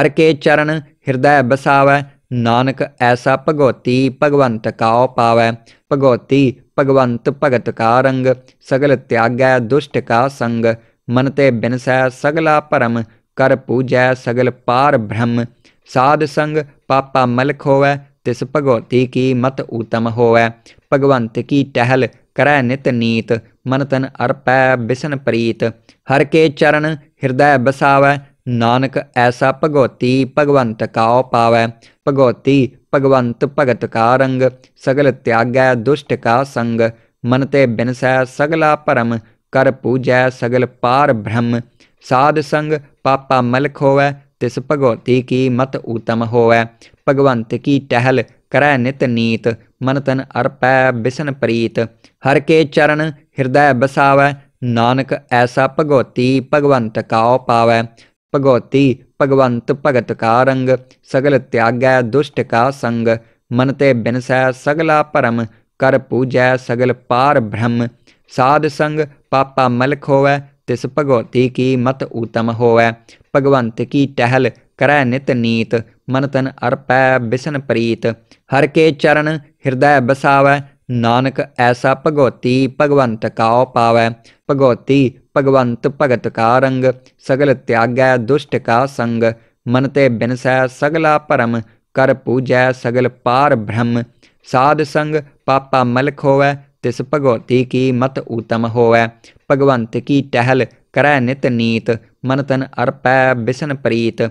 Speaker 1: ਹਰ ਕੇ ਚਰਨ ਹਿਰਦੈ ਬਸਾਵੈ ਨਾਨਕ ਐਸਾ ਭਗਵਤੀ ਭਗਵੰਤ ਕਾਉ ਪਾਵੈ ਭਗਵਤੀ ਭਗਵੰਤ ਭਗਤ ਕਾ ਰੰਗ ਸਗਲ ਤਿਆਗੈ ਦੁਸ਼ਟ ਕਾ ਸੰਗ ਮਨ ਤੇ ਬਿਨਸੈ ਸਗਲਾ ਭਰਮ ਕਰ ਪੂਜੈ ਸਗਲ ਪਾਰ ਬ੍ਰਹਮ ਸਾਧ ਸੰਗ ਪਾਪਾ ਮਲਖ ਹੋਵੈ ਤਿਸ ਭਗਵਤੀ ਕੀ ਮਤ ਊਤਮ ਹੋਵੈ ਭਗਵੰਤ ਕੀ ਟਹਿਲ ਕਰੈ ਨਿਤ ਨੀਤ ਮਨ ਤਨ ਅਰਪੈ ਬਿਸਨ ਪ੍ਰੀਤ ਹਰ ਕੇ ਚਰਨ ਹਿਰਦੈ ਬਸਾਵੈ ਨਾਨਕ ਐਸਾ ਭਗਵਤੀ ਭਗਵੰਤ ਕਾਉ ਪਾਵੈ ਭਗਵਤੀ ਭਗਵੰਤ ਭਗਤ ਕਾ ਰੰਗ ਸਗਲ ਤਿਆਗੈ ਦੁਸ਼ਟ ਕਾ ਸੰਗ ਮਨ ਤੇ ਬਿਨਸੈ ਸਗਲਾ ਭਰਮ ਕਰ ਪੂਜੈ ਸਗਲ ਪਾਰ ਬ੍ਰਹਮ ਸਾਧ ਸੰਗ ਪਾਪਾ ਮਲਖ ਹੋਵੈ ਤਿਸ ਭਗਵਤੀ ਕੀ ਮਤ ਊਤਮ ਹੋਵੈ ਭਗਵੰਤ ਕੀ ਟਹਿਲ ਕਰੈ ਨਿਤ ਨੀਤ ਮਨ ਤਨ ਅਰਪੈ ਬਿਸਨ ਪ੍ਰੀਤ ਹਰ ਕੇ ਚਰਨ ਹਿਰਦੈ ਬਸਾਵੈ ਨਾਨਕ ਐਸਾ ਭਗਵਤੀ ਭਗਵੰਤ ਕਾਉ ਪਾਵੈ ਭਗਵਤੀ ਭਗਵੰਤ ਭਗਤ ਕਾ ਰੰਗ ਸਗਲ ਤਿਆਗੈ ਦੁਸ਼ਟ ਕਾ ਸੰਗ ਮਨ ਤੇ ਬਿਨਸੈ ਸਗਲਾ ਭਰਮ ਕਰ ਪੂਜੈ ਸਗਲ ਪਾਰ ਬ੍ਰਹਮ ਸਾਧ ਸੰਗ ਪਾਪਾ ਮਲਖ ਹੋਵੈ ਤਿਸ ਭਗਵਤੀ ਕੀ ਮਤ ਊਤਮ ਹੋਵੈ ਭਗਵੰਤ ਕੀ ਟਹਿਲ ਕਰੈ ਨਿਤ ਨੀਤ ਮਨ ਤਨ ਅਰਪੈ ਬਿਸਨ ਪ੍ਰੀਤ ਹਰ ਕੇ ਚਰਨ ਹਿਰਦੈ ਬਸਾਵੈ ਨਾਨਕ ਐਸਾ ਭਗਵਤੀ ਭਗਵੰਤ ਕਾਉ ਪਾਵੈ ਭਗਵਤੀ ਭਗਵੰਤ ਭਗਤ ਕਾ ਰੰਗ ਸਗਲ ਤਿਆਗੈ ਦੁਸ਼ਟ ਕਾ ਸੰਗ ਮਨ ਤੇ ਬਿਨਸੈ ਸਗਲਾ ਭਰਮ ਕਰ ਪੂਜੈ ਸਗਲ ਪਾਰ ਬ੍ਰਹਮ ਸਾਧ ਸੰਗ ਪਾਪਾ ਮਲਖ ਹੋਵੈ ਤਿਸ ਭਗਵਤੀ ਕੀ ਮਤ ਊਤਮ ਹੋਵੈ ਭਗਵੰਤ ਕੀ ਟਹਿਲ ਕਰੈ ਨਿਤ ਨੀਤ ਮਨ ਤਨ ਅਰਪੈ ਬਿਸਨ ਪ੍ਰੀਤ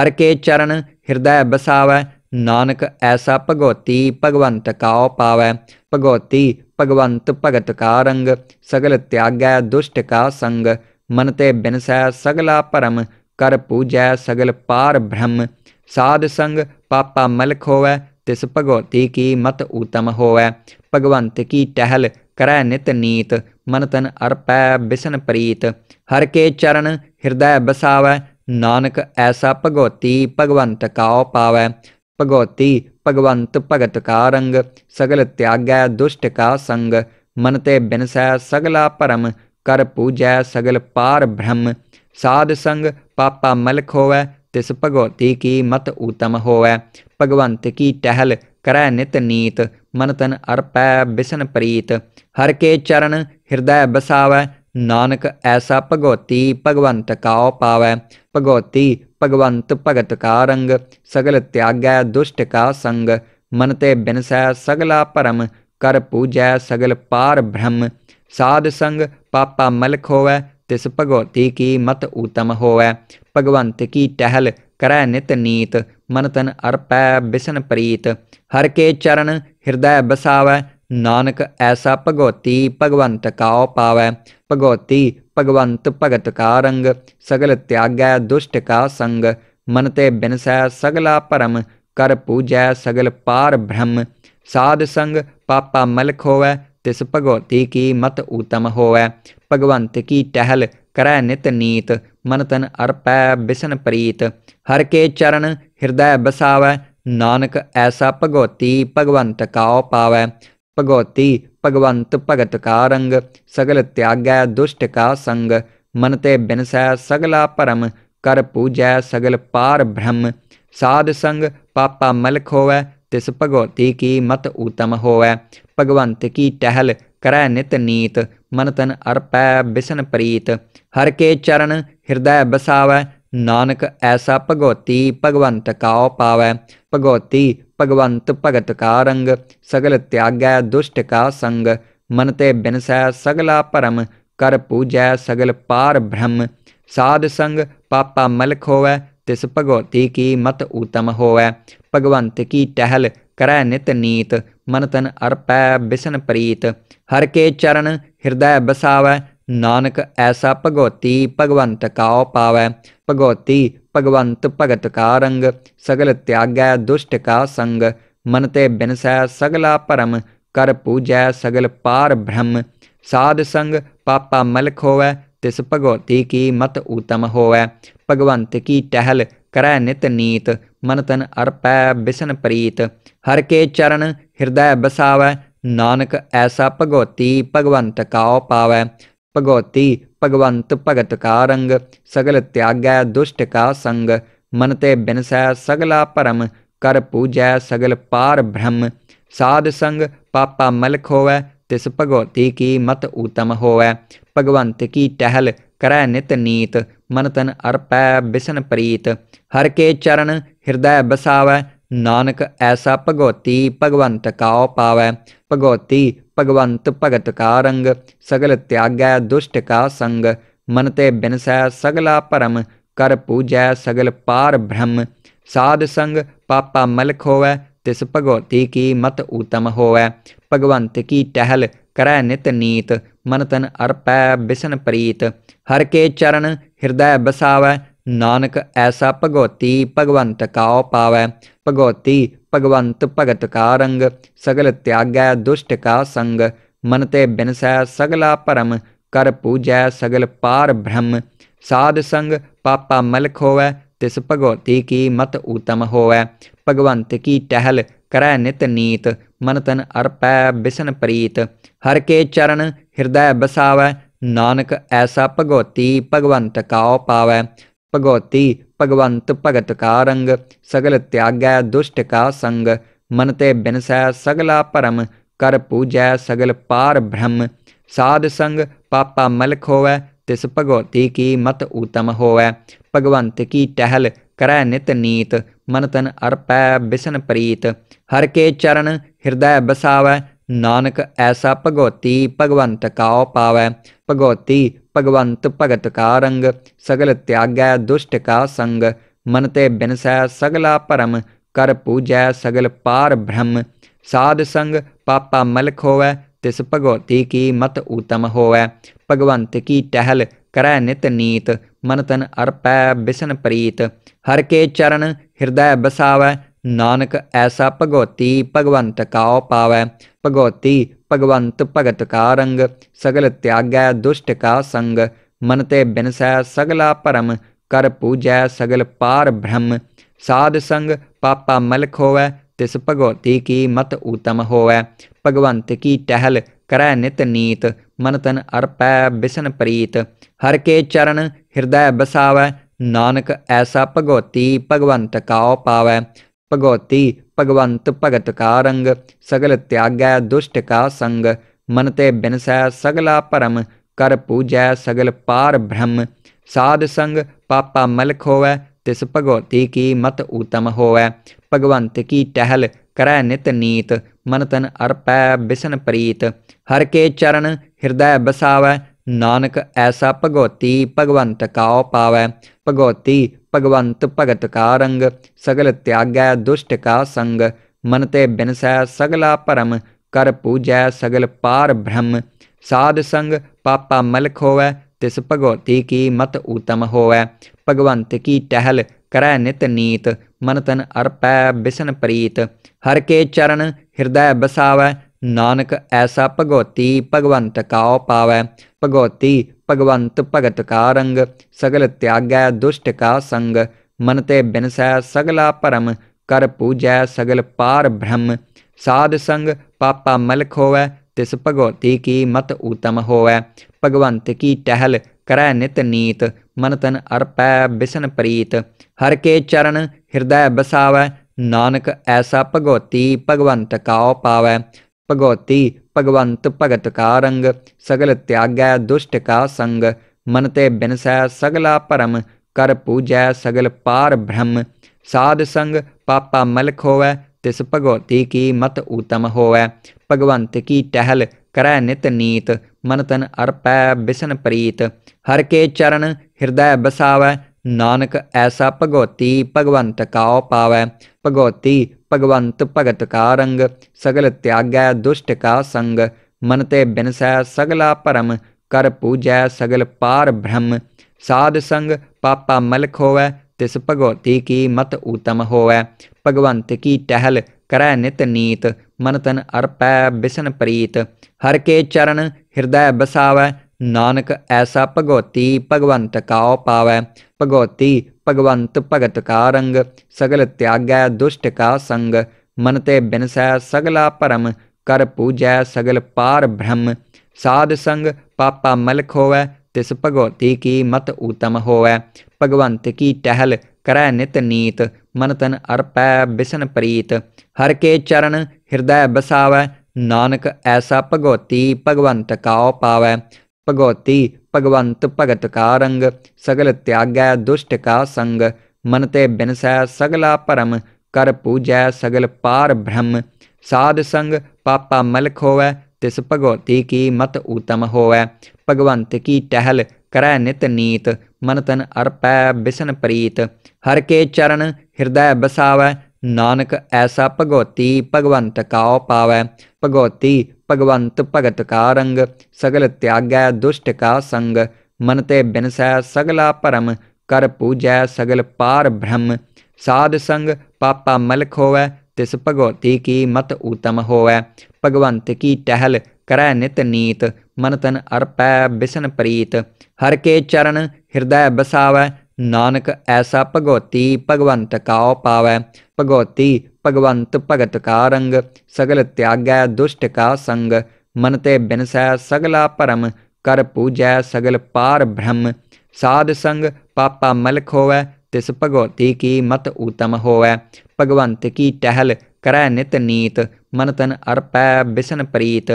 Speaker 1: ਹਰ ਕੇ ਚਰਨ ਹਿਰਦੈ ਬਸਾਵੈ ਨਾਨਕ ਐਸਾ ਭਗਵਤੀ ਭਗਵੰਤ ਕਾਉ ਪਾਵੈ ਭਗਵਤੀ ਭਗਵੰਤ ਭਗਤ ਕਾ ਰੰਗ ਸਗਲ ਤਿਆਗੈ ਦੁਸ਼ਟ ਕਾ ਸੰਗ ਮਨ ਤੇ ਬਿਨਸੈ ਸਗਲਾ ਭਰਮ ਕਰ ਪੂਜੈ ਸਗਲ ਪਾਰ ਬ੍ਰਹਮ ਸਾਧ ਸੰਗ ਪਾਪਾ ਮਲਖ ਹੋਵੈ ਤਿਸ ਭਗਵਤੀ ਕੀ ਮਤ ਊਤਮ ਹੋਵੈ ਭਗਵੰਤ ਕੀ ਟਹਿਲ ਕਰੈ ਨਿਤ ਨੀਤ ਮਨ ਤਨ ਅਰਪੈ ਬਿਸਨ ਪ੍ਰੀਤ ਹਰ ਕੇ ਚਰਨ ਹਿਰਦੈ ਬਸਾਵੈ ਨਾਨਕ ਐਸਾ ਭਗਵਤੀ ਭਗਵੰਤ ਕਾਉ ਪਾਵੈ ਭਗਵਤੀ ਭਗਵੰਤ ਭਗਤ ਕਾ ਰੰਗ ਸਗਲ ਤਿਆਗੈ ਦੁਸ਼ਟ ਕਾ ਸੰਗ ਮਨ ਤੇ ਬਿਨਸੈ ਸਗਲਾ ਭਰਮ ਕਰ ਪੂਜੈ ਸਗਲ ਪਾਰ ਬ੍ਰਹਮ ਸਾਧ ਸੰਗ ਪਾਪਾ ਮਲਖ ਹੋਵੈ ਤਿਸ ਭਗਵਤੀ ਕੀ ਮਤ ਊਤਮ ਹੋਵੈ ਭਗਵੰਤ ਕੀ ਟਹਿਲ ਕਰੈ ਨਿਤ ਨੀਤ ਮਨ ਤਨ ਅਰਪੈ ਬਿਸਨ ਪ੍ਰੀਤ ਹਰ ਕੇ ਚਰਨ ਹਿਰਦੈ ਬਸਾਵੈ ਨਾਨਕ ਐਸਾ ਭਗਵਤੀ ਭਗਵੰਤ ਕਾਉ ਪਾਵੈ ਭਗਵਤੀ ਭਗਵੰਤ ਭਗਤ ਕਾ ਰੰਗ ਸਗਲ ਤਿਆਗੈ ਦੁਸ਼ਟ ਕਾ ਸੰਗ ਮਨ ਤੇ ਬਿਨਸੈ ਸਗਲਾ ਭਰਮ ਕਰ ਪੂਜੈ ਸਗਲ ਪਾਰ ਬ੍ਰਹਮ ਸਾਧ ਸੰਗ ਪਾਪਾ ਮਲਖ ਹੋਵੈ ਤਿਸ ਭਗਵਤੀ ਕੀ ਮਤ ਊਤਮ ਹੋਵੈ ਭਗਵੰਤ ਕੀ ਟਹਿਲ ਕਰੈ ਨਿਤ ਨੀਤ ਮਨ ਤਨ ਅਰਪੈ ਬਿਸਨ ਪ੍ਰੀਤ ਹਰ ਕੇ ਚਰਨ ਹਿਰਦੈ ਬਸਾਵੈ ਨਾਨਕ ਐਸਾ ਭਗਵਤੀ ਭਗਵੰਤ ਕਾਉ ਪਾਵੈ ਭਗਉਤੀ ਭਗਵੰਤ ਭਗਤ ਕਾ ਰੰਗ ਸਗਲ ਤਿਆਗੈ ਦੁਸ਼ਟ ਕਾ ਸੰਗ ਮਨ ਤੇ ਬਿਨਸੈ ਸਗਲਾ ਭਰਮ ਕਰ ਪੂਜੈ ਸਗਲ ਪਾਰ ਬ੍ਰਹਮ ਸਾਧ ਸੰਗ ਪਾਪਾ ਮਲਖ ਹੋਵੈ ਤਿਸ ਭਗਉਤੀ ਕੀ ਮਤ ਊਤਮ ਹੋਵੈ ਭਗਵੰਤ ਕੀ ਟਹਿਲ ਕਰੈ ਨਿਤ ਨੀਤ ਮਨ ਤਨ ਅਰਪੈ ਬਿਸਨ ਪ੍ਰੀਤ ਹਰ ਕੇ ਚਰਨ ਹਿਰਦੈ ਬਸਾਵੈ ਨਾਨਕ ਐਸਾ ਭਗਉਤੀ ਭਗਵੰਤ ਕਾਉ ਪਾਵੈ ਭਗਉਤੀ ਭਗਵੰਤ ਭਗਤ ਕਾ ਰੰਗ ਸਗਲ ਤਿਆਗੈ ਦੁਸ਼ਟ ਕਾ ਸੰਗ ਮਨ ਤੇ ਬਿਨਸੈ ਸਗਲਾ ਭਰਮ ਕਰ ਪੂਜੈ ਸਗਲ ਪਾਰ ਬ੍ਰਹਮ ਸਾਧ ਸੰਗ ਪਾਪਾ ਮਲਖ ਹੋਵੈ ਤਿਸ ਭਗਵਤੀ ਕੀ ਮਤ ਉਤਮ ਹੋਵੈ ਭਗਵੰਤ ਕੀ ਟਹਿਲ ਕਰੈ ਨਿਤ ਨੀਤ ਮਨ ਤਨ ਅਰਪੈ ਬਿਸਨ ਪ੍ਰੀਤ ਹਰ ਕੇ ਚਰਨ ਹਿਰਦੈ ਬਸਾਵੈ ਨਾਨਕ ਐਸਾ ਭਗਵਤੀ ਭਗਵੰਤ ਕਾਉ ਪਾਵੈ ਭਗਵਤੀ ਭਗਵੰਤ ਭਗਤ ਕਾ ਰੰਗ ਸਗਲ ਤਿਆਗੈ ਦੁਸ਼ਟ ਕਾ ਸੰਗ ਮਨ ਤੇ ਬਿਨਸੈ ਸਗਲਾ ਭਰਮ ਕਰ ਪੂਜੈ ਸਗਲ ਪਾਰ ਬ੍ਰਹਮ ਸਾਧ ਸੰਗ ਪਾਪਾ ਮਲਖ ਹੋਵੈ ਤਿਸ ਭਗਵਤੀ ਕੀ ਮਤ ਊਤਮ ਹੋਵੈ ਭਗਵੰਤ ਕੀ ਟਹਿਲ ਕਰੈ ਨਿਤ ਨੀਤ ਮਨ ਤਨ ਅਰਪੈ ਬਿਸਨ ਪ੍ਰੀਤ ਹਰ ਕੇ ਚਰਨ ਹਿਰਦੈ ਬਸਾਵੈ ਨਾਨਕ ਐਸਾ ਭਗਵਤੀ ਭਗਵੰਤ ਕਾਉ ਪਾਵੈ ਭਗਵਤੀ ਭਗਵੰਤ ਭਗਤ ਕਾ ਰੰਗ ਸਗਲ ਤਿਆਗੈ ਦੁਸ਼ਟ ਕਾ ਸੰਗ ਮਨ ਤੇ ਬਿਨਸੈ ਸਗਲਾ ਭਰਮ ਕਰ ਪੂਜੈ ਸਗਲ ਪਾਰ ਬ੍ਰਹਮ ਸਾਧ ਸੰਗ ਪਾਪਾ ਮਲਖ ਹੋਵੈ ਤਿਸ ਭਗਵਤੀ ਕੀ ਮਤ ਊਤਮ ਹੋਵੈ ਭਗਵੰਤ ਕੀ ਟਹਿਲ ਕਰੈ ਨਿਤ ਨੀਤ ਮਨ ਤਨ ਅਰਪੈ ਬਿਸ਼ਨ ਪ੍ਰੀਤ ਹਰ ਕੇ ਚਰਨ ਹਿਰਦੈ ਬਸਾਵੈ ਨਾਨਕ ਐਸਾ ਭਗਵਤੀ ਭਗਵੰਤ ਕਾਉ ਪਾਵੈ ਭਗਉਤੀ ਭਗਵੰਤ ਭਗਤ ਕਾ ਰੰਗ ਸਗਲ ਤਿਆਗੈ ਦੁਸ਼ਟ ਕਾ ਸੰਗ ਮਨ ਤੇ ਬਿਨਸੈ ਸਗਲਾ ਭਰਮ ਕਰ ਪੂਜੈ ਸਗਲ ਪਾਰ ਬ੍ਰਹਮ ਸਾਧ ਸੰਗ ਪਾਪਾ ਮਲਕ ਹੋਵੈ ਤਿਸ ਭਗੋਤੀ ਕੀ ਮਤ ਊਤਮ ਹੋਵੈ ਭਗਵੰਤ ਕੀ ਟਹਿਲ ਕਰੈ ਨਿਤ ਨੀਤ ਮਨ ਤਨ ਅਰਪੈ ਬਿਸਨ ਪ੍ਰੀਤ ਹਰ ਕੇ ਚਰਨ ਹਿਰਦੈ ਬਸਾਵੈ ਨਾਨਕ ਐਸਾ ਭਗੋਤੀ ਭਗਵੰਤ ਕਾਉ ਪਾਵੈ ਭਗੋਤੀ ਭਗਵੰਤ ਭਗਤ ਕਾ ਰੰਗ ਸਗਲ ਤਿਆਗੈ ਦੁਸ਼ਟ ਕਾ ਸੰਗ ਮਨ ਤੇ ਬਿਨਸੈ ਸਗਲਾ ਭਰਮ ਕਰ ਪੂਜੈ ਸਗਲ ਪਾਰ ਬ੍ਰਹਮ ਸਾਧ ਸੰਗ ਪਾਪਾ ਮਲਖ ਹੋਵੈ ਤਿਸ ਭਗਵਤੀ ਕੀ ਮਤ ਊਤਮ ਹੋਵੈ ਭਗਵੰਤ ਕੀ ਟਹਿਲ ਕਰੈ ਨਿਤ ਨੀਤ ਮਨ ਤਨ ਅਰਪੈ ਬਿਸ਼ਨ ਪ੍ਰੀਤ ਹਰ ਕੇ ਚਰਨ ਹਿਰਦੈ ਬਸਾਵੈ ਨਾਨਕ ਐਸਾ ਭਗਵਤੀ ਭਗਵੰਤ ਕਾਉ ਪਾਵੈ ਭਗਵਤੀ ਭਗਵੰਤ ਭਗਤ ਕਾ ਰੰਗ ਸਗਲ ਤਿਆਗੈ ਦੁਸ਼ਟ ਕਾ ਸੰਗ ਮਨ ਤੇ ਬਿਨਸੈ ਸਗਲਾ ਭਰਮ ਕਰ ਪੂਜੈ ਸਗਲ ਪਾਰ ਬ੍ਰਹਮ ਸਾਧ ਸੰਗ ਪਾਪਾ ਮਲਖ ਹੋਵੈ ਤਿਸ ਭਗਵਤੀ ਕੀ ਮਤ ਊਤਮ ਹੋਵੈ ਭਗਵੰਤ ਕੀ ਟਹਿਲ ਕਰੈ ਨਿਤ ਨੀਤ ਮਨ ਤਨ ਅਰਪੈ ਬਿਸ਼ਨ ਪ੍ਰੀਤ ਹਰ ਕੇ ਚਰਨ ਹਿਰਦੈ ਬਸਾਵੈ ਨਾਨਕ ਐਸਾ ਭਗਵਤੀ ਭਗਵੰਤ ਕਾਉ ਪਾਵੈ ਭਗਉਤੀ ਭਗਵੰਤ ਭਗਤ ਕਾ ਰੰਗ ਸਗਲ ਤਿਆਗੈ ਦੁਸ਼ਟ ਕਾ ਸੰਗ ਮਨ ਤੇ ਬਿਨਸੈ ਸਗਲਾ ਭਰਮ ਕਰ ਪੂਜੈ ਸਗਲ ਪਾਰ ਬ੍ਰਹਮ ਸਾਧ ਸੰਗ ਪਾਪਾ ਮਲਖ ਹੋਵੈ ਤਿਸ ਭਗਉਤੀ ਕੀ ਮਤ ਊਤਮ ਹੋਵੈ ਭਗਵੰਤ ਕੀ ਟਹਿਲ ਕਰੈ ਨਿਤ ਨੀਤ ਮਨ ਤਨ ਅਰਪੈ ਬਿਸਨ ਪ੍ਰੀਤ ਹਰ ਕੇ ਚਰਨ ਹਿਰਦੈ ਬਸਾਵੈ ਨਾਨਕ ਐਸਾ ਭਗਵਤੀ ਭਗਵੰਤ ਕਾਉ ਪਾਵੈ ਭਗਵਤੀ ਭਗਵੰਤ ਭਗਤ ਕਾ ਰੰਗ ਸਗਲ ਤਿਆਗੈ ਦੁਸ਼ਟ ਕਾ ਸੰਗ ਮਨ ਤੇ ਬਿਨਸੈ ਸਗਲਾ ਭਰਮ ਕਰ ਪੂਜੈ ਸਗਲ ਪਾਰ ਬ੍ਰਹਮ ਸਾਧ ਸੰਗ ਪਾਪਾ ਮਲਕ ਹੋਵੈ ਤਿਸ ਭਗਵਤੀ ਕੀ ਮਤ ਊਤਮ ਹੋਵੈ ਭਗਵੰਤ ਕੀ ਟਹਿਲ ਕਰੈ ਨਿਤ ਨੀਤ ਮਨ ਤਨ ਅਰਪੈ ਬਿਸਨ ਪ੍ਰੀਤ ਹਰ ਕੇ ਚਰਨ ਹਿਰਦੈ ਬਸਾਵੈ ਨਾਨਕ ਐਸਾ ਭਗਵਤੀ ਭਗਵੰਤ ਕਾਉ ਪਾਵੈ ਭਗਉਤੀ ਭਗਵੰਤ ਭਗਤ ਕਾ ਰੰਗ ਸਗਲ ਤਿਆਗੈ ਦੁਸ਼ਟ ਕਾ ਸੰਗ ਮਨ ਤੇ ਬਿਨਸੈ ਸਗਲਾ ਭਰਮ ਕਰ ਪੂਜੈ ਸਗਲ ਪਾਰ ਬ੍ਰਹਮ ਸਾਧ ਸੰਗ ਪਾਪਾ ਮਲਖ ਹੋਵੈ ਤਿਸ ਭਗਉਤੀ ਕੀ ਮਤ ਊਤਮ ਹੋਵੈ ਭਗਵੰਤ ਕੀ ਟਹਿਲ ਕਰੈ ਨਿਤ ਨੀਤ ਮਨ ਤਨ ਅਰਪੈ ਬਿਸਨ ਪ੍ਰੀਤ ਹਰ ਕੇ ਚਰਨ ਹਿਰਦੈ ਬਸਾਵੈ ਨਾਨਕ ਐਸਾ ਭਗਉਤੀ ਭਗਵੰਤ ਕਾਉ ਪਾਵੈ ਭਗਉਤੀ ਭਗਵੰਤ ਭਗਤ ਕਾ ਰੰਗ ਸਗਲ ਤਿਆਗੈ ਦੁਸ਼ਟ ਕਾ ਸੰਗ ਮਨ ਤੇ ਬਿਨਸੈ ਸਗਲਾ ਭਰਮ ਕਰ ਪੂਜੈ ਸਗਲ ਪਾਰ ਬ੍ਰਹਮ ਸਾਧ ਸੰਗ ਪਾਪਾ ਮਲਖ ਹੋਵੈ ਤਿਸ ਭਗਵਤੀ ਕੀ ਮਤ ਊਤਮ ਹੋਵੈ ਭਗਵੰਤ ਕੀ ਟਹਿਲ ਕਰੈ ਨਿਤ ਨੀਤ ਮਨ ਤਨ ਅਰਪੈ ਬਿਸਨ ਪ੍ਰੀਤ ਹਰ ਕੇ ਚਰਨ ਹਿਰਦੈ ਬਸਾਵੈ ਨਾਨਕ ਐਸਾ ਭਗਵਤੀ ਭਗਵੰਤ ਕਾਉ ਪਾਵੈ ਭਗਵਤੀ ਭਗਵੰਤ ਭਗਤ ਕਾ ਰੰਗ ਸਗਲ ਤਿਆਗੈ ਦੁਸ਼ਟ ਕਾ ਸੰਗ ਮਨ ਤੇ ਬਿਨਸੈ ਸਗਲਾ ਭਰਮ ਕਰ ਪੂਜੈ ਸਗਲ ਪਾਰ ਬ੍ਰਹਮ ਸਾਧ ਸੰਗ ਪਾਪਾ ਮਲਖ ਹੋਵੈ ਤਿਸ ਭਗਵਤੀ ਕੀ ਮਤ ਊਤਮ ਹੋਵੈ ਭਗਵੰਤ ਕੀ ਟਹਿਲ ਕਰੈ ਨਿਤ ਨੀਤ ਮਨ ਤਨ ਅਰਪੈ ਬਿਸ਼ਨ ਪ੍ਰੀਤ ਹਰ ਕੇ ਚਰਨ ਹਿਰਦੈ ਬਸਾਵੈ ਨਾਨਕ ਐਸਾ ਭਗਉਤੀ ਭਗਵੰਤ ਕਾਉ ਪਾਵੈ ਭਗਉਤੀ ਭਗਵੰਤ ਭਗਤ ਕਾ ਰੰਗ ਸਗਲ ਤਿਆਗੈ ਦੁਸ਼ਟ ਕਾ ਸੰਗ ਮਨ ਤੇ ਬਿਨਸੈ ਸਗਲਾ ਭਰਮ ਕਰ ਪੂਜੈ ਸਗਲ ਪਾਰ ਬ੍ਰਹਮ ਸਾਧ ਸੰਗ ਪਾਪਾ ਮਲਖ ਹੋਵੈ ਤਿਸ ਭਗਉਤੀ ਕੀ ਮਤ ਊਤਮ ਹੋਵੈ ਭਗਵੰਤ ਕੀ ਟਹਿਲ ਕਰੈ ਨਿਤ ਨੀਤ ਮਨ ਤਨ ਅਰਪੈ ਬਿਸਨ ਪ੍ਰੀਤ ਹਰ ਕੇ ਚਰਨ ਹਿਰਦੈ ਬਸਾਵੈ ਨਾਨਕ ਐਸਾ ਭਗਉਤੀ ਭਗਵੰਤ ਕਾਉ ਪਾਵੈ ਭਗਵਤੀ ਭਗਵੰਤ ਭਗਤ ਕਾ ਰੰਗ ਸਗਲ ਤਿਆਗੈ ਦੁਸ਼ਟ ਕਾ ਸੰਗ ਮਨ ਤੇ ਬਿਨਸੈ ਸਗਲਾ ਭਰਮ ਕਰ ਪੂਜੈ ਸਗਲ ਪਾਰ ਬ੍ਰਹਮ ਸਾਧ ਸੰਗ ਪਾਪਾ ਮਲਖ ਹੋਵੈ ਤਿਸ ਭਗਵਤੀ ਕੀ ਮਤ ਊਤਮ ਹੋਵੈ ਭਗਵੰਤ ਕੀ ਟਹਿਲ ਕਰੈ ਨਿਤ ਨੀਤ ਮਨ ਤਨ ਅਰਪੈ ਬਿਸਨ ਪ੍ਰੀਤ ਹਰ ਕੇ ਚਰਨ ਹਿਰਦੈ ਬਸਾਵੈ ਨਾਨਕ ਐਸਾ ਭਗਵਤੀ ਭਗਵੰਤ ਕਾਉ ਪਾਵੈ ਭਗਵਤੀ ਭਗਵੰਤ ਭਗਤ ਕਾ ਰੰਗ ਸਗਲ ਤਿਆਗੈ ਦੁਸ਼ਟ ਕਾ ਸੰਗ ਮਨ ਤੇ ਬਿਨਸੈ ਸਗਲਾ ਭਰਮ ਕਰ ਪੂਜੈ ਸਗਲ ਪਾਰ ਬ੍ਰਹਮ ਸਾਧ ਸੰਗ ਪਾਪਾ ਮਲਖ ਹੋਵੈ ਤਿਸ ਭਗਵਤੀ ਕੀ ਮਤ ਊਤਮ ਹੋਵੈ ਭਗਵੰਤ ਕੀ ਟਹਿਲ ਕਰੈ ਨਿਤ ਨੀਤ ਮਨ ਤਨ ਅਰਪੈ ਬਿਸਨ ਪ੍ਰੀਤ ਹਰ ਕੇ ਚਰਨ ਹਿਰਦੈ ਬਸਾਵੈ ਨਾਨਕ ਐਸਾ ਭਗਵਤੀ ਭਗਵੰਤ ਕਾਉ ਪਾਵੈ ਭਗਵਤੀ ਭਗਵੰਤ ਭਗਤ ਕਾ ਰੰਗ ਸਗਲ ਤਿਆਗੈ ਦੁਸ਼ਟ ਕਾ ਸੰਗ ਮਨ ਤੇ ਬਿਨਸੈ ਸਗਲਾ ਭਰਮ ਕਰ ਪੂਜੈ ਸਗਲ ਪਾਰ ਬ੍ਰਹਮ ਸਾਧ ਸੰਗ ਪਾਪਾ ਮਲਖ ਹੋਵੈ ਤਿਸ ਭਗਵਤੀ ਕੀ ਮਤ ਊਤਮ ਹੋਵੈ ਭਗਵੰਤ ਕੀ ਟਹਿਲ ਕਰੈ ਨਿਤ ਨੀਤ ਮਨ ਤਨ ਅਰਪੈ ਬਿਸਨ ਪ੍ਰੀਤ ਹਰ ਕੇ ਚਰਨ ਹਿਰਦੈ ਬਸਾਵੈ ਨਾਨਕ ਐਸਾ ਭਗਵਤੀ ਭਗਵੰਤ ਕਾਉ ਪਾਵੈ ਭਗਉਤੀ ਭਗਵੰਤ ਭਗਤ ਕਾ ਰੰਗ ਸਗਲ ਤਿਆਗੈ ਦੁਸ਼ਟ ਕਾ ਸੰਗ ਮਨ ਤੇ ਬਿਨਸੈ ਸਗਲਾ ਭਰਮ ਕਰ ਪੂਜੈ ਸਗਲ ਪਾਰ ਬ੍ਰਹਮ ਸਾਧ ਸੰਗ ਪਾਪਾ ਮਲਖ ਹੋਵੈ ਤਿਸ ਭਗਵਤੀ ਕੀ ਮਤ ਉਤਮ ਹੋਵੈ ਭਗਵੰਤ ਕੀ ਟਹਿਲ ਕਰੈ ਨਿਤ ਨੀਤ ਮਨ ਤਨ ਅਰਪੈ ਬਿਸਨ ਪ੍ਰੀਤ ਹਰ ਕੇ ਚਰਨ ਹਿਰਦੈ ਬਸਾਵੈ ਨਾਨਕ ਐਸਾ ਭਗਵਤੀ ਭਗਵੰਤ ਕਾਉ ਪਾਵੈ ਭਗਵਤੀ ਭਗਵੰਤ ਭਗਤ ਕਾ ਰੰਗ ਸਗਲ ਤਿਆਗੈ ਦੁਸ਼ਟ ਕਾ ਸੰਗ ਮਨ ਤੇ ਬਿਨਸੈ ਸਗਲਾ ਭਰਮ ਕਰ ਪੂਜੈ ਸਗਲ ਪਾਰ ਬ੍ਰਹਮ ਸਾਧ ਸੰਗ ਪਾਪਾ ਮਲਖ ਹੋਵੈ ਤਿਸ ਭਗਵਤੀ ਕੀ ਮਤ ਊਤਮ ਹੋਵੈ ਭਗਵੰਤ ਕੀ ਟਹਿਲ ਕਰੈ ਨਿਤ ਨੀਤ ਮਨ ਤਨ ਅਰਪੈ ਬਿਸਨ ਪ੍ਰੀਤ ਹਰ ਕੇ ਚਰਨ ਹਿਰਦੈ ਬਸਾਵੈ ਨਾਨਕ ਐਸਾ ਭਗਵਤੀ ਭਗਵੰਤ ਕਾਉ ਪਾਵੈ ਭਗਵਤੀ ਭਗਵੰਤ ਭਗਤ ਕਾ ਰੰਗ ਸਗਲ ਤਿਆਗੈ ਦੁਸ਼ਟ ਕਾ ਸੰਗ ਮਨ ਤੇ ਬਿਨਸੈ ਸਗਲਾ ਭਰਮ ਕਰ ਪੂਜੈ ਸਗਲ ਪਾਰ ਬ੍ਰਹਮ ਸਾਧ ਸੰਗ ਪਾਪਾ ਮਲਖ ਹੋਵੈ ਤਿਸ ਭਗਵਤੀ ਕੀ ਮਤ ਊਤਮ ਹੋਵੈ ਭਗਵੰਤ ਕੀ ਟਹਿਲ ਕਰੈ ਨਿਤ ਨੀਤ ਮਨ ਤਨ ਅਰਪੈ ਬਿਸਨ ਪ੍ਰੀਤ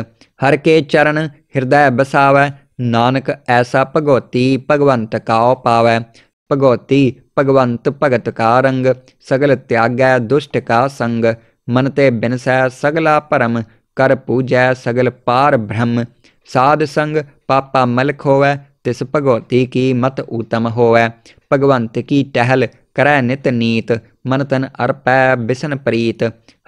Speaker 1: ਹਰ ਕੇ ਚਰਨ ਹਿਰਦੈ ਬਸਾਵੈ ਨਾਨਕ ਐਸਾ ਭਗਵਤੀ ਭਗਵੰਤ ਕਾਉ ਪਾਵੈ ਭਗਉਤੀ ਭਗਵੰਤ ਭਗਤ ਕਾ ਰੰਗ ਸਗਲ ਤਿਆਗੈ ਦੁਸ਼ਟ ਕਾ ਸੰਗ ਮਨ ਤੇ ਬਿਨਸੈ ਸਗਲਾ ਭਰਮ ਕਰ ਪੂਜੈ ਸਗਲ ਪਾਰ ਬ੍ਰਹਮ ਸਾਧ ਸੰਗ ਪਾਪਾ ਮਲਕ ਹੋਵੈ ਤਿਸ ਭਗੋਤੀ ਕੀ ਮਤ ਊਤਮ ਹੋਵੈ ਭਗਵੰਤ ਕੀ ਟਹਿਲ ਕਰੈ ਨਿਤ ਨੀਤ ਮਨ ਤਨ ਅਰਪੈ ਬਿਸਨ ਪ੍ਰੀਤ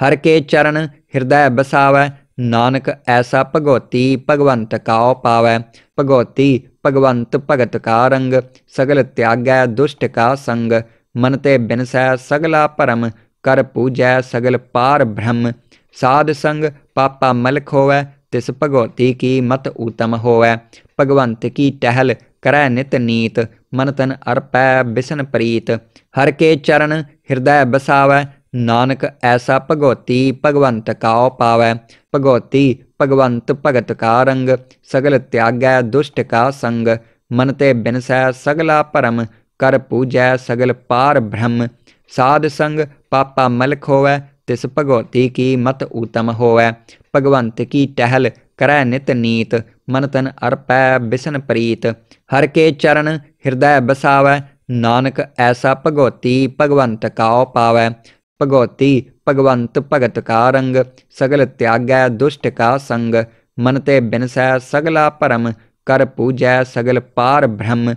Speaker 1: ਹਰ ਕੇ ਚਰਨ ਹਿਰਦੈ ਬਸਾਵੈ ਨਾਨਕ ਐਸਾ ਭਗੋਤੀ ਭਗਵੰਤ ਕਾਉ ਪਾਵੈ ਭਗੋਤੀ ਭਗਵੰਤ ਭਗਤ ਕਾ ਰੰਗ ਸਗਲ ਤਿਆਗੈ ਦੁਸ਼ਟ ਕਾ ਸੰਗ ਮਨ ਤੇ ਬਿਨਸੈ ਸਗਲਾ ਭਰਮ ਕਰ ਪੂਜੈ ਸਗਲ ਪਾਰ ਬ੍ਰਹਮ ਸਾਧ ਸੰਗ ਪਾਪਾ ਮਲਖ ਹੋਵੈ ਤਿਸ ਭਗਵਤੀ ਕੀ ਮਤ ਊਤਮ ਹੋਵੈ ਭਗਵੰਤ ਕੀ ਟਹਿਲ ਕਰੈ ਨਿਤ ਨੀਤ ਮਨ ਤਨ ਅਰਪੈ ਬਿਸਨ ਪ੍ਰੀਤ ਹਰ ਕੇ ਚਰਨ ਹਿਰਦੈ ਬਸਾਵੈ ਨਾਨਕ ਐਸਾ ਭਗਵਤੀ ਭਗਵੰਤ ਕਾਉ ਪਾਵੈ ਭਗਵਤੀ ਭਗਵੰਤ ਭਗਤ ਕਾ ਰੰਗ ਸਗਲ ਤਿਆਗੈ ਦੁਸ਼ਟ ਕਾ ਸੰਗ ਮਨ ਤੇ ਬਿਨਸੈ ਸਗਲਾ ਭਰਮ ਕਰ ਪੂਜੈ ਸਗਲ ਪਾਰ ਬ੍ਰਹਮ ਸਾਧ ਸੰਗ ਪਾਪਾ ਮਲਖ ਹੋਵੈ ਤਿਸ ਭਗਵਤੀ ਕੀ ਮਤ ਊਤਮ ਹੋਵੈ ਭਗਵੰਤ ਕੀ ਟਹਿਲ ਕਰੈ ਨਿਤ ਨੀਤ ਮਨ ਤਨ ਅਰਪੈ ਬਿਸਨ ਪ੍ਰੀਤ ਹਰ ਕੇ ਚਰਨ ਹਿਰਦੈ ਬਸਾਵੈ ਨਾਨਕ ਐਸਾ ਭਗਵਤੀ ਭਗਵੰਤ ਕਾਉ ਪਾਵੈ ਭਗਉਤੀ ਭਗਵੰਤ ਭਗਤ ਕਾ ਰੰਗ ਸਗਲ ਤਿਆਗੈ ਦੁਸ਼ਟ ਕਾ ਸੰਗ ਮਨ ਤੇ ਬਿਨਸੈ ਸਗਲਾ ਭਰਮ ਕਰ ਪੂਜੈ ਸਗਲ ਪਾਰ ਬ੍ਰਹਮ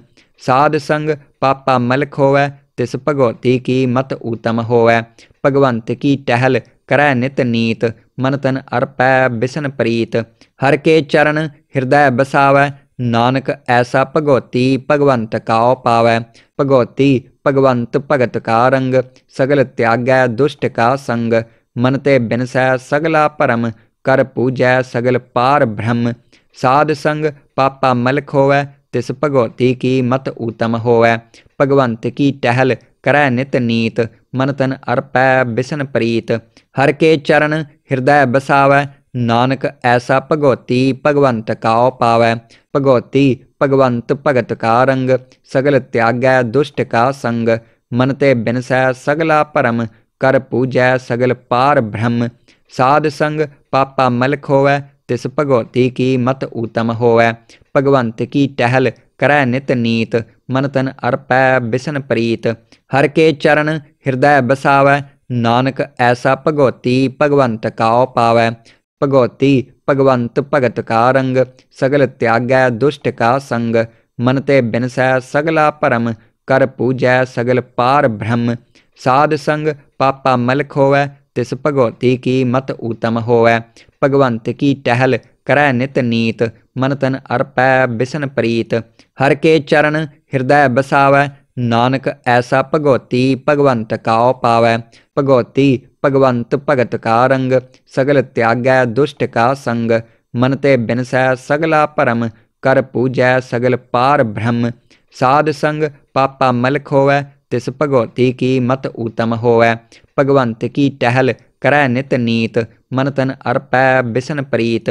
Speaker 1: ਸਾਧ ਸੰਗ ਪਾਪਾ ਮਲਖ ਹੋਵੈ ਤਿਸ ਭਗਉਤੀ ਕੀ ਮਤ ਊਤਮ ਹੋਵੈ ਭਗਵੰਤ ਕੀ ਟਹਿਲ ਕਰੈ ਨਿਤ ਨੀਤ ਮਨ ਤਨ ਅਰਪੈ ਬਿਸਨ ਪ੍ਰੀਤ ਹਰ ਕੇ ਚਰਨ ਹਿਰਦੈ ਬਸਾਵੈ ਨਾਨਕ ਐਸਾ ਭਗਵਤੀ ਭਗਵੰਤ ਕਾਉ ਪਾਵੈ ਭਗਵਤੀ ਭਗਵੰਤ ਭਗਤ ਕਾ ਰੰਗ ਸਗਲ ਤਿਆਗੈ ਦੁਸ਼ਟ ਕਾ ਸੰਗ ਮਨ ਤੇ ਬਿਨਸੈ ਸਗਲਾ ਭਰਮ ਕਰ ਪੂਜੈ ਸਗਲ ਪਾਰ ਬ੍ਰਹਮ ਸਾਧ ਸੰਗ ਪਾਪਾ ਮਲਕ ਹੋਵੈ ਤਿਸ ਭਗਵਤੀ ਕੀ ਮਤ ਊਤਮ ਹੋਵੈ ਭਗਵੰਤ ਕੀ ਟਹਿਲ ਕਰੈ ਨਿਤ ਨੀਤ ਮਨ ਤਨ ਅਰਪੈ ਬਿਸਨ ਪ੍ਰੀਤ ਹਰ ਕੇ ਚਰਨ ਹਿਰਦੈ ਬਸਾਵੈ ਨਾਨਕ ਐਸਾ ਭਗਵਤੀ ਭਗਵੰਤ ਕਾਉ ਪਾਵੈ ਭਗਉਤੀ ਭਗਵੰਤ ਭਗਤ ਕਾ ਰੰਗ ਸਗਲ ਤਿਆਗੈ ਦੁਸ਼ਟ ਕਾ ਸੰਗ ਮਨ ਤੇ ਬਿਨਸੈ ਸਗਲਾ ਭਰਮ ਕਰ ਪੂਜੈ ਸਗਲ ਪਾਰ ਬ੍ਰਹਮ ਸਾਧ ਸੰਗ ਪਾਪਾ ਮਲਖ ਹੋਵੈ ਤਿਸ ਭਗਉਤੀ ਕੀ ਮਤ ਊਤਮ ਹੋਵੈ ਭਗਵੰਤ ਕੀ ਟਹਿਲ ਕਰੈ ਨਿਤ ਨੀਤ ਮਨ ਤਨ ਅਰਪੈ ਬਿਸਨ ਪ੍ਰੀਤ ਹਰ ਕੇ ਚਰਨ ਹਿਰਦੈ ਬਸਾਵੈ ਨਾਨਕ ਐਸਾ ਭਗਉਤੀ ਭਗਵੰਤ ਕਾਉ ਪਾਵੈ ਭਗਉਤੀ ਭਗਵੰਤ ਭਗਤ ਕਾ ਰੰਗ ਸਗਲ ਤਿਆਗੈ ਦੁਸ਼ਟ ਕਾ ਸੰਗ ਮਨ ਤੇ ਬਿਨਸੈ ਸਗਲਾ ਭਰਮ ਕਰ ਪੂਜੈ ਸਗਲ ਪਾਰ ਬ੍ਰਹਮ ਸਾਧ ਸੰਗ ਪਾਪਾ ਮਲਖ ਹੋਵੈ ਤਿਸ ਭਗਵਤੀ ਕੀ ਮਤ ਊਤਮ ਹੋਵੈ ਭਗਵੰਤ ਕੀ ਟਹਿਲ ਕਰੈ ਨਿਤ ਨੀਤ ਮਨ ਤਨ ਅਰਪੈ ਬਿਸਨ ਪ੍ਰੀਤ ਹਰ ਕੇ ਚਰਨ ਹਿਰਦੈ ਬਸਾਵੈ ਨਾਨਕ ਐਸਾ ਭਗਵਤੀ ਭਗਵੰਤ ਕਾਉ ਪਾਵੈ ਭਗਵਤੀ ਭਗਵੰਤ ਭਗਤ ਕਾ ਰੰਗ ਸਗਲ ਤਿਆਗੈ ਦੁਸ਼ਟ ਕਾ ਸੰਗ ਮਨ ਤੇ ਬਿਨਸੈ ਸਗਲਾ ਭਰਮ ਕਰ ਪੂਜੈ ਸਗਲ ਪਾਰ ਬ੍ਰਹਮ ਸਾਧ ਸੰਗ ਪਾਪਾ ਮਲਖ ਹੋਵੈ ਤਿਸ ਭਗਵਤੀ ਕੀ ਮਤ ਊਤਮ ਹੋਵੈ ਭਗਵੰਤ ਕੀ ਟਹਿਲ ਕਰੈ ਨਿਤ ਨੀਤ ਮਨ ਤਨ ਅਰਪੈ ਬਿਸ਼ਨ ਪ੍ਰੀਤ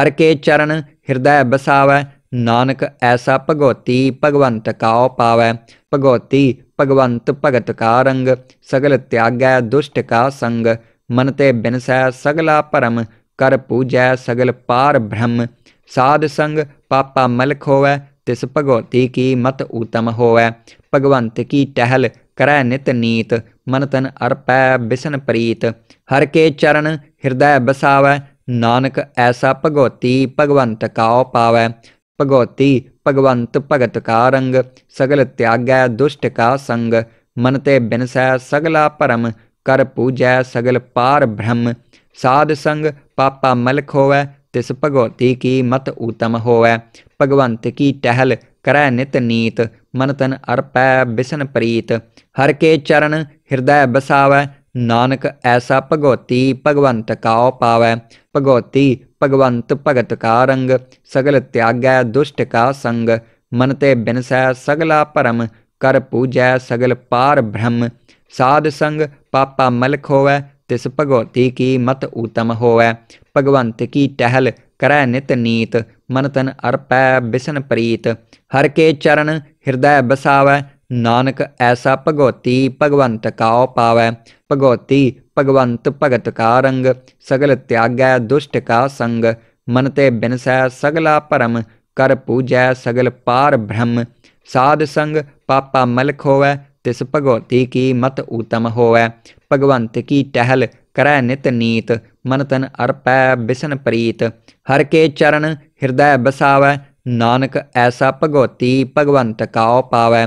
Speaker 1: ਹਰ ਕੇ ਚਰਨ ਹਿਰਦੈ ਬਸਾਵੈ ਨਾਨਕ ਐਸਾ ਭਗਉਤੀ ਭਗਵੰਤ ਕਾਉ ਪਾਵੈ ਭਗਉਤੀ ਭਗਵੰਤ ਭਗਤ ਕਾ ਰੰਗ ਸਗਲ ਤਿਆਗੈ ਦੁਸ਼ਟ ਕਾ ਸੰਗ ਮਨ ਤੇ ਬਿਨਸੈ ਸਗਲਾ ਭਰਮ ਕਰ ਪੂਜੈ ਸਗਲ ਪਾਰ ਬ੍ਰਹਮ ਸਾਧ ਸੰਗ ਪਾਪਾ ਮਲਖ ਹੋਵੈ ਤਿਸ ਭਗਉਤੀ ਕੀ ਮਤ ਊਤਮ ਹੋਵੈ ਭਗਵੰਤ ਕੀ ਟਹਿਲ ਕਰੈ ਨਿਤ ਨੀਤ ਮਨ ਤਨ ਅਰਪੈ ਬਿਸਨ ਪ੍ਰੀਤ ਹਰ ਕੇ ਚਰਨ ਹਿਰਦੈ ਬਸਾਵੈ ਨਾਨਕ ਐਸਾ ਭਗਉਤੀ ਭਗਵੰਤ ਕਾਉ ਪਾਵੈ ਭਗਵਤੀ ਭਗਵੰਤ ਭਗਤ ਕਾ ਰੰਗ ਸਗਲ ਤਿਆਗੈ ਦੁਸ਼ਟ ਕਾ ਸੰਗ ਮਨ ਤੇ ਬਿਨਸੈ ਸਗਲਾ ਭਰਮ ਕਰ ਪੂਜੈ ਸਗਲ ਪਾਰ ਬ੍ਰਹਮ ਸਾਧ ਸੰਗ ਪਾਪਾ ਮਲਖ ਹੋਵੈ ਤਿਸ ਭਗਵਤੀ ਕੀ ਮਤ ਊਤਮ ਹੋਵੈ ਭਗਵੰਤ ਕੀ ਟਹਿਲ ਕਰੈ ਨਿਤ ਨੀਤ ਮਨ ਤਨ ਅਰਪੈ ਬਿਸਨ ਪ੍ਰੀਤ ਹਰ ਕੇ ਚਰਨ ਹਿਰਦੈ ਬਸਾਵੈ ਨਾਨਕ ਐਸਾ ਭਗਵਤੀ ਭਗਵੰਤ ਕਾਉ ਪਾਵੈ ਭਗਵਤੀ ਭਗਵੰਤ ਭਗਤ ਕਾ ਰੰਗ ਸਗਲ ਤਿਆਗੈ ਦੁਸ਼ਟ ਕਾ ਸੰਗ ਮਨ ਤੇ ਬਿਨਸੈ ਸਗਲਾ ਭਰਮ ਕਰ ਪੂਜੈ ਸਗਲ ਪਾਰ ਬ੍ਰਹਮ ਸਾਧ ਸੰਗ ਪਾਪਾ ਮਲਖ ਹੋਵੈ ਤਿਸ ਭਗਵਤੀ ਕੀ ਮਤ ਊਤਮ ਹੋਵੈ ਭਗਵੰਤ ਕੀ ਟਹਿਲ ਕਰੈ ਨਿਤ ਨੀਤ ਮਨ ਤਨ ਅਰਪੈ ਬਿਸਨ ਪ੍ਰੀਤ ਹਰ ਕੇ ਚਰਨ ਹਿਰਦੈ ਬਸਾਵੈ ਨਾਨਕ ਐਸਾ ਭਗਵਤੀ ਭਗਵੰਤ ਕਾਉ ਪਾਵੈ ਭਗਵਤੀ ਭਗਵੰਤ ਭਗਤ ਕਾ ਰੰਗ ਸਗਲ ਤਿਆਗੈ ਦੁਸ਼ਟ ਕਾ ਸੰਗ ਮਨ ਤੇ ਬਿਨਸੈ ਸਗਲਾ ਭਰਮ ਕਰ ਪੂਜੈ ਸਗਲ ਪਾਰ ਬ੍ਰਹਮ ਸਾਧ ਸੰਗ ਪਾਪਾ ਮਲਖ ਹੋਵੈ ਤਿਸ ਭਗਵਤੀ ਕੀ ਮਤ ਊਤਮ ਹੋਵੈ ਭਗਵੰਤ ਕੀ ਟਹਿਲ ਕਰੈ ਨਿਤ ਨੀਤ ਮਨ ਤਨ ਅਰਪੈ ਬਿਸਨ ਪ੍ਰੀਤ ਹਰ ਕੇ ਚਰਨ ਹਿਰਦੈ ਬਸਾਵੈ ਨਾਨਕ ਐਸਾ ਭਗਵਤੀ ਭਗਵੰਤ ਕਾਉ ਪਾਵੈ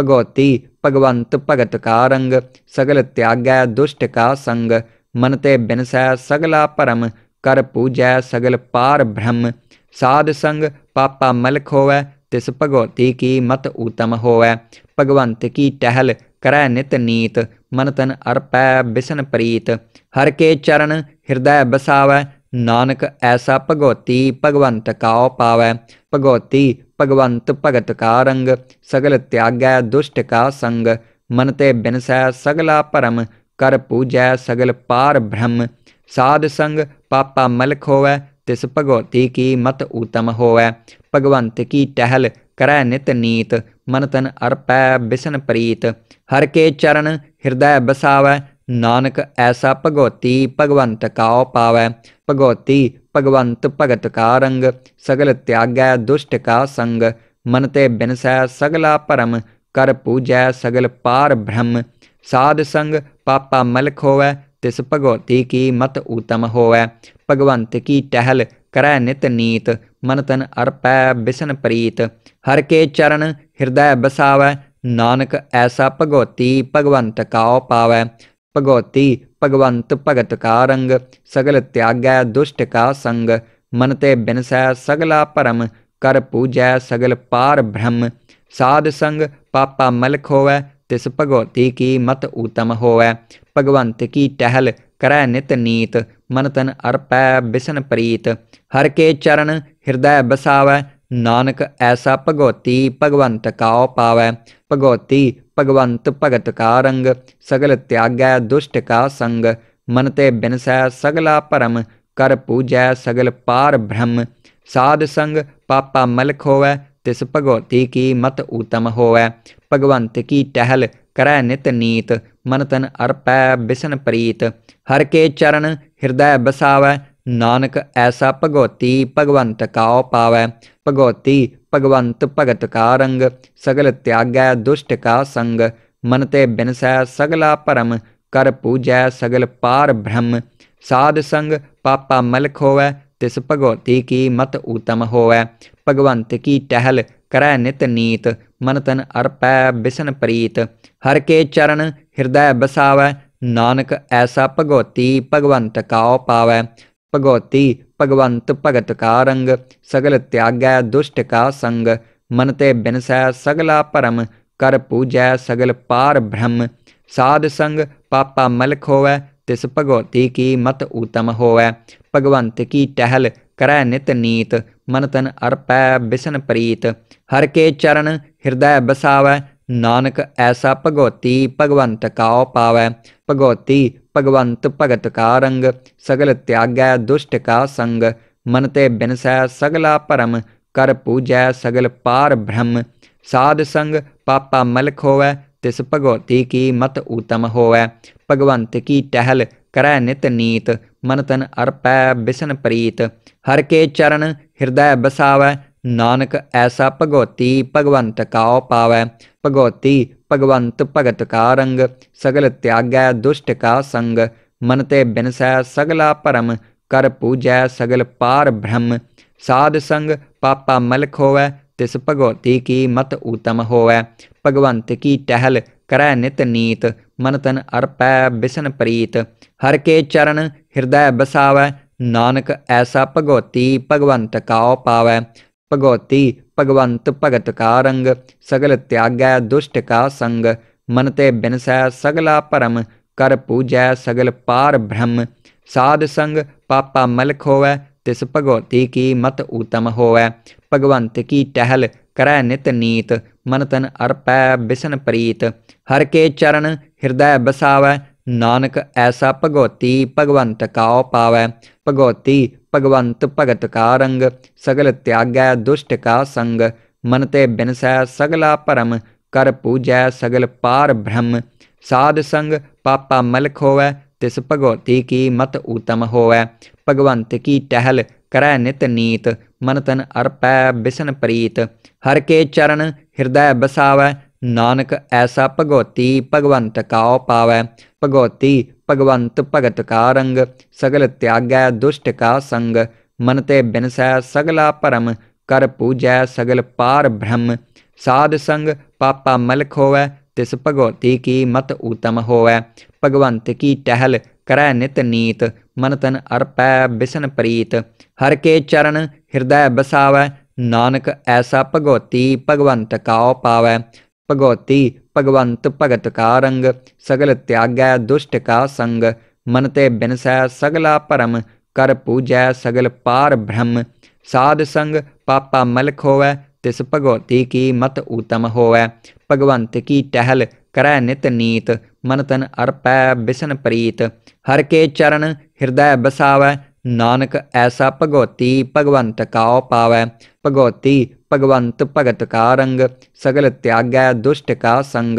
Speaker 1: ਭਗਉਤੀ ਭਗਵੰਤ ਭਗਤ ਕਾ ਰੰਗ ਸਗਲ ਤਿਆਗੈ ਦੁਸ਼ਟ ਕਾ ਸੰਗ ਮਨ ਤੇ ਬਿਨਸੈ ਸਗਲਾ ਭਰਮ ਕਰ ਪੂਜੈ ਸਗਲ ਪਾਰ ਬ੍ਰਹਮ ਸਾਧ ਸੰਗ ਪਾਪਾ ਮਲਖ ਹੋਵੈ ਤਿਸ ਭਗਵਤੀ ਕੀ ਮਤ ਉਤਮ ਹੋਵੈ ਭਗਵੰਤ ਕੀ ਟਹਿਲ ਕਰੈ ਨਿਤ ਨੀਤ ਮਨ ਤਨ ਅਰਪੈ ਬਿਸਨ ਪ੍ਰੀਤ ਹਰ ਕੇ ਚਰਨ ਹਿਰਦੈ ਬਸਾਵੈ ਨਾਨਕ ਐਸਾ ਭਗਉਤੀ ਭਗਵੰਤ ਕਾਉ ਪਾਵੈ ਭਗਉਤੀ ਭਗਵੰਤ ਭਗਤ ਕਾ ਰੰਗ ਸਗਲ ਤਿਆਗੈ ਦੁਸ਼ਟ ਕਾ ਸੰਗ ਮਨ ਤੇ ਬਿਨਸੈ ਸਗਲਾ ਭਰਮ ਕਰ ਪੂਜੈ ਸਗਲ ਪਾਰ ਬ੍ਰਹਮ ਸਾਧ ਸੰਗ ਪਾਪਾ ਮਲਖ ਹੋਵੈ ਤਿਸ ਭਗਉਤੀ ਕੀ ਮਤ ਊਤਮ ਹੋਵੈ ਭਗਵੰਤ ਕੀ ਟਹਿਲ ਕਰੈ ਨਿਤ ਨੀਤ ਮਨ ਤਨ ਅਰਪੈ ਬਿਸਨ ਪ੍ਰੀਤ ਹਰ ਕੇ ਚਰਨ ਹਿਰਦੈ ਬਸਾਵੈ ਨਾਨਕ ਐਸਾ ਭਗਵਤੀ ਭਗਵੰਤ ਕਾਉ ਪਾਵੈ ਭਗਵਤੀ ਭਗਵੰਤ ਭਗਤ ਕਾ ਰੰਗ ਸਗਲ ਤਿਆਗੈ ਦੁਸ਼ਟ ਕਾ ਸੰਗ ਮਨ ਤੇ ਬਿਨਸੈ ਸਗਲਾ ਭਰਮ ਕਰ ਪੂਜੈ ਸਗਲ ਪਾਰ ਬ੍ਰਹਮ ਸਾਧ ਸੰਗ ਪਾਪਾ ਮਲਖ ਹੋਵੈ ਤਿਸ ਭਗਵਤੀ ਕੀ ਮਤ ਊਤਮ ਹੋਵੈ ਭਗਵੰਤ ਕੀ ਟਹਿਲ ਕਰੈ ਨਿਤ ਨੀਤ ਮਨ ਤਨ ਅਰਪੈ ਬਿਸ਼ਨ ਪ੍ਰੀਤ ਹਰ ਕੇ ਚਰਨ ਹਿਰਦੈ ਬਸਾਵੈ ਨਾਨਕ ਐਸਾ ਭਗਵਤੀ ਭਗਵੰਤ ਕਾਉ ਪਾਵੈ ਭਗਉਤੀ ਭਗਵੰਤ ਭਗਤ ਕਾ ਰੰਗ ਸਗਲ ਤਿਆਗੈ ਦੁਸ਼ਟ ਕਾ ਸੰਗ ਮਨ ਤੇ ਬਿਨਸੈ ਸਗਲਾ ਭਰਮ ਕਰ ਪੂਜੈ ਸਗਲ ਪਾਰ ਬ੍ਰਹਮ ਸਾਧ ਸੰਗ ਪਾਪਾ ਮਲਖ ਹੋਵੈ ਤਿਸ ਭਗਉਤੀ ਕੀ ਮਤ ਊਤਮ ਹੋਵੈ ਭਗਵੰਤ ਕੀ ਟਹਿਲ ਕਰੈ ਨਿਤ ਨੀਤ ਮਨ ਤਨ ਅਰਪੈ ਬਿਸਨ ਪ੍ਰੀਤ ਹਰ ਕੇ ਚਰਨ ਹਿਰਦੈ ਬਸਾਵੈ ਨਾਨਕ ਐਸਾ ਭਗਉਤੀ ਭਗਵੰਤ ਕਾਉ ਪਾਵੈ ਭਗਉਤੀ ਭਗਵੰਤ ਭਗਤ ਕਾ ਰੰਗ ਸਗਲ ਤਿਆਗੈ ਦੁਸ਼ਟ ਕਾ ਸੰਗ ਮਨ ਤੇ ਬਿਨਸੈ ਸਗਲਾ ਭਰਮ ਕਰ ਪੂਜੈ ਸਗਲ ਪਾਰ ਬ੍ਰਹਮ ਸਾਧ ਸੰਗ ਪਾਪਾ ਮਲਖ ਹੋਵੈ ਤਿਸ ਭਗਉਤੀ ਕੀ ਮਤ ਊਤਮ ਹੋਵੈ ਭਗਵੰਤ ਕੀ ਟਹਿਲ ਕਰੈ ਨਿਤ ਨੀਤ ਮਨ ਤਨ ਅਰਪੈ ਬਿਸਨ ਪ੍ਰੀਤ ਹਰ ਕੇ ਚਰਨ ਹਿਰਦੈ ਬਸਾਵੈ ਨਾਨਕ ਐਸਾ ਭਗਵਤੀ ਭਗਵੰਤ ਕਾਉ ਪਾਵੈ ਭਗਵਤੀ ਭਗਵੰਤ ਭਗਤ ਕਾ ਰੰਗ ਸਗਲ ਤਿਆਗੈ ਦੁਸ਼ਟ ਕਾ ਸੰਗ ਮਨ ਤੇ ਬਿਨਸੈ ਸਗਲਾ ਭਰਮ ਕਰ ਪੂਜੈ ਸਗਲ ਪਾਰ ਬ੍ਰਹਮ ਸਾਧ ਸੰਗ ਪਾਪਾ ਮਲਖ ਹੋਵੈ ਤਿਸ ਭਗਵਤੀ ਕੀ ਮਤ ਊਤਮ ਹੋਵੈ ਭਗਵੰਤ ਕੀ ਟਹਿਲ ਕਰੈ ਨਿਤ ਨੀਤ ਮਨ ਤਨ ਅਰਪੈ ਬਿਸ਼ਨ ਪ੍ਰੀਤ ਹਰ ਕੇ ਚਰਨ ਹਿਰਦੈ ਬਸਾਵੈ ਨਾਨਕ ਐਸਾ ਭਗਵਤੀ ਭਗਵੰਤ ਕਾਉ ਪਾਵੈ ਭਗਵਤੀ ਭਗਵੰਤ ਭਗਤ ਕਾ ਰੰਗ ਸਗਲ ਤਿਆਗੈ ਦੁਸ਼ਟ ਕਾ ਸੰਗ ਮਨ ਤੇ ਬਿਨਸੈ ਸਗਲਾ ਭਰਮ ਕਰ ਪੂਜੈ ਸਗਲ ਪਾਰ ਬ੍ਰਹਮ ਸਾਧ ਸੰਗ ਪਾਪਾ ਮਲਖ ਹੋਵੈ ਤਿਸ ਭਗਵਤੀ ਕੀ ਮਤ ਊਤਮ ਹੋਵੈ ਭਗਵੰਤ ਕੀ ਟਹਿਲ ਕਰੈ ਨਿਤ ਨੀਤ ਮਨ ਤਨ ਅਰਪੈ ਬਿਸਨ ਪ੍ਰੀਤ ਹਰ ਕੇ ਚਰਨ ਹਿਰਦੈ ਬਸਾਵੈ ਨਾਨਕ ਐਸਾ ਭਗਵਤੀ ਭਗਵੰਤ ਕਾਉ ਪਾਵੈ ਭਗਵਤੀ ਭਗਵੰਤ ਭਗਤ ਕਾ ਰੰਗ ਸਗਲ ਤਿਆਗੈ ਦੁਸ਼ਟ ਕਾ ਸੰਗ ਮਨ ਤੇ ਬਿਨਸੈ ਸਗਲਾ ਭਰਮ ਕਰ ਪੂਜੈ ਸਗਲ ਪਾਰ ਬ੍ਰਹਮ ਸਾਧ ਸੰਗ ਪਾਪਾ ਮਲਖ ਹੋਵੈ ਤਿਸ ਭਗਵਤੀ ਕੀ ਮਤ ਊਤਮ ਹੋਵੈ ਭਗਵੰਤ ਕੀ ਟਹਿਲ ਕਰੈ ਨਿਤ ਨੀਤ ਮਨ ਤਨ ਅਰਪੈ ਬਿਸਨ ਪ੍ਰੀਤ ਹਰ ਕੇ ਚਰਨ ਹਿਰਦੈ ਬਸਾਵੈ ਨਾਨਕ ਐਸਾ ਭਗਵਤੀ ਭਗਵੰਤ ਕਾਉ ਪਾਵੈ ਭਗਵਤੀ ਭਗਵੰਤ ਭਗਤ ਕਾ ਰੰਗ ਸਗਲ ਤਿਆਗੈ ਦੁਸ਼ਟ ਕਾ ਸੰਗ ਮਨ ਤੇ ਬਿਨਸੈ ਸਗਲਾ ਭਰਮ ਕਰ ਪੂਜੈ ਸਗਲ ਪਾਰ ਬ੍ਰਹਮ ਸਾਧ ਸੰਗ ਪਾਪਾ ਮਲਖ ਹੋਵੈ ਤਿਸ ਭਗਵਤੀ ਕੀ ਮਤ ਊਤਮ ਹੋਵੈ ਭਗਵੰਤ ਕੀ ਟਹਿਲ ਕਰੈ ਨਿਤ ਨੀਤ ਮਨ ਤਨ ਅਰਪੈ ਬਿਸਨ ਪ੍ਰੀਤ ਹਰ ਕੇ ਚਰਨ ਹਿਰਦੈ ਬਸਾਵੈ ਨਾਨਕ ਐਸਾ ਭਗਵਤੀ ਭਗਵੰਤ ਕਾਉ ਪਾਵੈ ਭਗਵਤੀ ਭਗਵੰਤ ਭਗਤ ਕਾ ਰੰਗ ਸਗਲ ਤਿਆਗੈ ਦੁਸ਼ਟ ਕਾ ਸੰਗ ਮਨ ਤੇ ਬਿਨਸੈ ਸਗਲਾ ਭਰਮ ਕਰ ਪੂਜੈ ਸਗਲ ਪਾਰ ਬ੍ਰਹਮ ਸਾਧ ਸੰਗ ਪਾਪਾ ਮਲਖ ਹੋਵੈ ਤਿਸ ਭਗਵਤੀ ਕੀ ਮਤ ਊਤਮ ਹੋਵੈ ਭਗਵੰਤ ਕੀ ਟਹਿਲ ਕਰੈ ਨਿਤ ਨੀਤ ਮਨ ਤਨ ਅਰਪੈ ਬਿਸ਼ਨ ਪ੍ਰੀਤ ਹਰ ਕੇ ਚਰਨ ਹਿਰਦੈ ਬਸਾਵੈ ਨਾਨਕ ਐਸਾ ਭਗਵਤੀ ਭਗਵੰਤ ਕਾਉ ਪਾਵੈ ਭਗਵਤੀ ਭਗਵੰਤ ਭਗਤ ਕਾ ਰੰਗ ਸਗਲ ਤਿਆਗੈ ਦੁਸ਼ਟ ਕਾ ਸੰਗ ਮਨ ਤੇ ਬਿਨਸੈ ਸਗਲਾ ਭਰਮ ਕਰ ਪੂਜੈ ਸਗਲ ਪਾਰ ਬ੍ਰਹਮ ਸਾਧ ਸੰਗ ਪਾਪਾ ਮਲਖ ਹੋਵੈ ਤਿਸ ਭਗਵਤੀ ਕੀ ਮਤ ਊਤਮ ਹੋਵੈ ਭਗਵੰਤ ਕੀ ਟਹਿਲ ਕਰੈ ਨਿਤ ਨੀਤ ਮਨ ਤਨ ਅਰਪੈ ਬਿਸ਼ਨ ਪ੍ਰੀਤ ਹਰ ਕੇ ਚਰਨ ਹਿਰਦੈ ਬਸਾਵੈ ਨਾਨਕ ਐਸਾ ਭਗਵਤੀ ਭਗਵੰਤ ਕਾਉ ਪਾਵੈ ਭਗਵਤੀ ਭਗਵੰਤ ਭਗਤ ਕਾ ਰੰਗ ਸਗਲ ਤਿਆਗੈ ਦੁਸ਼ਟ ਕਾ ਸੰਗ ਮਨ ਤੇ ਬਿਨਸੈ ਸਗਲਾ ਭਰਮ ਕਰ ਪੂਜੈ ਸਗਲ ਪਾਰ ਬ੍ਰਹਮ ਸਾਧ ਸੰਗ ਪਾਪਾ ਮਲਖ ਹੋਵੈ ਤਿਸ ਭਗਵਤੀ ਕੀ ਮਤ ਊਤਮ ਹੋਵੈ ਭਗਵੰਤ ਕੀ ਟਹਿਲ ਕਰੈ ਨਿਤ ਨੀਤ ਮਨ ਤਨ ਅਰਪੈ ਬਿਸਨ ਪ੍ਰੀਤ ਹਰ ਕੇ ਚਰਨ ਹਿਰਦੈ ਬਸਾਵੈ ਨਾਨਕ ਐਸਾ ਭਗਵਤੀ ਭਗਵੰਤ ਕਾਉ ਪਾਵੈ ਭਗਵਤੀ ਭਗਵੰਤ ਭਗਤ ਕਾ ਰੰਗ ਸਗਲ ਤਿਆਗੈ ਦੁਸ਼ਟ ਕਾ ਸੰਗ ਮਨ ਤੇ ਬਿਨਸੈ ਸਗਲਾ ਭਰਮ ਕਰ ਪੂਜੈ ਸਗਲ ਪਾਰ ਬ੍ਰਹਮ ਸਾਧ ਸੰਗ ਪਾਪਾ ਮਲਖ ਹੋਵੈ ਤਿਸ ਭਗਵਤੀ ਕੀ ਮਤ ਊਤਮ ਹੋਵੈ ਭਗਵੰਤ ਕੀ ਟਹਿਲ ਕਰੈ ਨਿਤ ਨੀਤ ਮਨ ਤਨ ਅਰਪੈ ਬਿਸਨ ਪ੍ਰੀਤ ਹਰ ਕੇ ਚਰਨ ਹਿਰਦੈ ਬਸਾਵੈ ਨਾਨਕ ਐਸਾ ਭਗੋਤੀ ਭਗਵੰਤ ਕਾਉ ਪਾਵੈ ਭਗੋਤੀ ਭਗਵੰਤ ਭਗਤ ਕਾ ਰੰਗ ਸਗਲ ਤਿਆਗੈ ਦੁਸ਼ਟ ਕਾ ਸੰਗ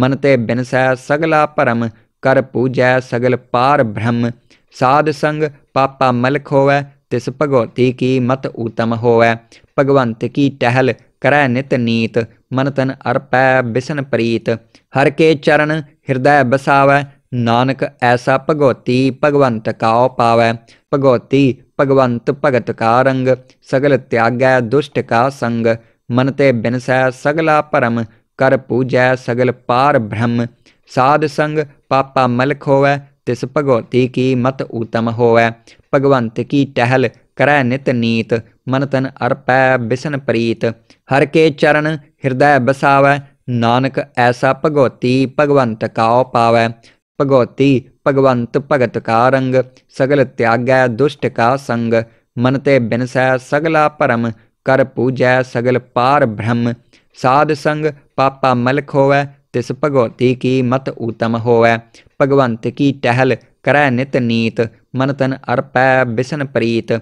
Speaker 1: ਮਨ ਤੇ ਬਿਨਸੈ ਸਗਲਾ ਭਰਮ ਕਰ ਪੂਜੈ ਸਗਲ ਪਾਰ ਬ੍ਰਹਮ ਸਾਧ ਸੰਗ ਪਾਪਾ ਮਲਖ ਹੋਵੈ ਤਿਸ ਭਗਵਤੀ ਕੀ ਮਤ ਊਤਮ ਹੋਵੈ ਭਗਵੰਤ ਕੀ ਟਹਿਲ ਕਰੈ ਨਿਤ ਨੀਤ ਮਨ ਤਨ ਅਰਪੈ ਬਿਸਨ ਪ੍ਰੀਤ ਹਰ ਕੇ ਚਰਨ ਹਿਰਦੈ ਬਸਾਵੈ ਨਾਨਕ ਐਸਾ ਭਗਵਤੀ ਭਗਵੰਤ ਕਾਉ ਪਾਵੈ ਭਗਵਤੀ ਭਗਵੰਤ ਭਗਤ ਕਾ ਰੰਗ ਸਗਲ ਤਿਆਗੈ ਦੁਸ਼ਟ ਕਾ ਸੰਗ ਮਨ ਤੇ ਬਿਨਸੈ ਸਗਲਾ ਭਰਮ ਕਰ ਪੂਜੈ ਸਗਲ ਪਾਰ ਬ੍ਰਹਮ ਸਾਧ ਸੰਗ ਪਾਪਾ ਮਲਖ ਹੋਵੈ ਤਿਸ ਭਗਵਤੀ ਕੀ ਮਤ ਊਤਮ ਹੋਵੈ ਭਗਵੰਤ ਕੀ ਟਹਿਲ ਕਰੈ ਨਿਤ ਨੀਤ ਮਨ ਤਨ ਅਰਪੈ ਬਿਸਨ ਪ੍ਰੀਤ ਹਰ ਕੇ ਚਰਨ ਹਿਰਦੈ ਬਸਾਵੈ ਨਾਨਕ ਐਸਾ ਭਗਵਤੀ ਭਗਵੰਤ ਕਾਉ ਪਾਵੈ ਭਗਵਤੀ ਭਗਵੰਤ ਭਗਤ ਕਾ ਰੰਗ ਸਗਲ ਤਿਆਗੈ ਦੁਸ਼ਟ ਕਾ ਸੰਗ ਮਨ ਤੇ ਬਿਨਸੈ ਸਗਲਾ ਭਰਮ ਕਰ ਪੂਜੈ ਸਗਲ ਪਾਰ ਬ੍ਰਹਮ ਸਾਧ ਸੰਗ ਪਾਪਾ ਮਲਖ ਹੋਵੈ ਤਿਸ ਭਗਵਤੀ ਕੀ ਮਤ ਊਤਮ ਹੋਵੈ ਭਗਵੰਤ ਕੀ ਟਹਿਲ ਕਰੈ ਨਿਤ ਨੀਤ ਮਨ ਤਨ ਅਰਪੈ ਬਿਸਨ ਪ੍ਰੀਤ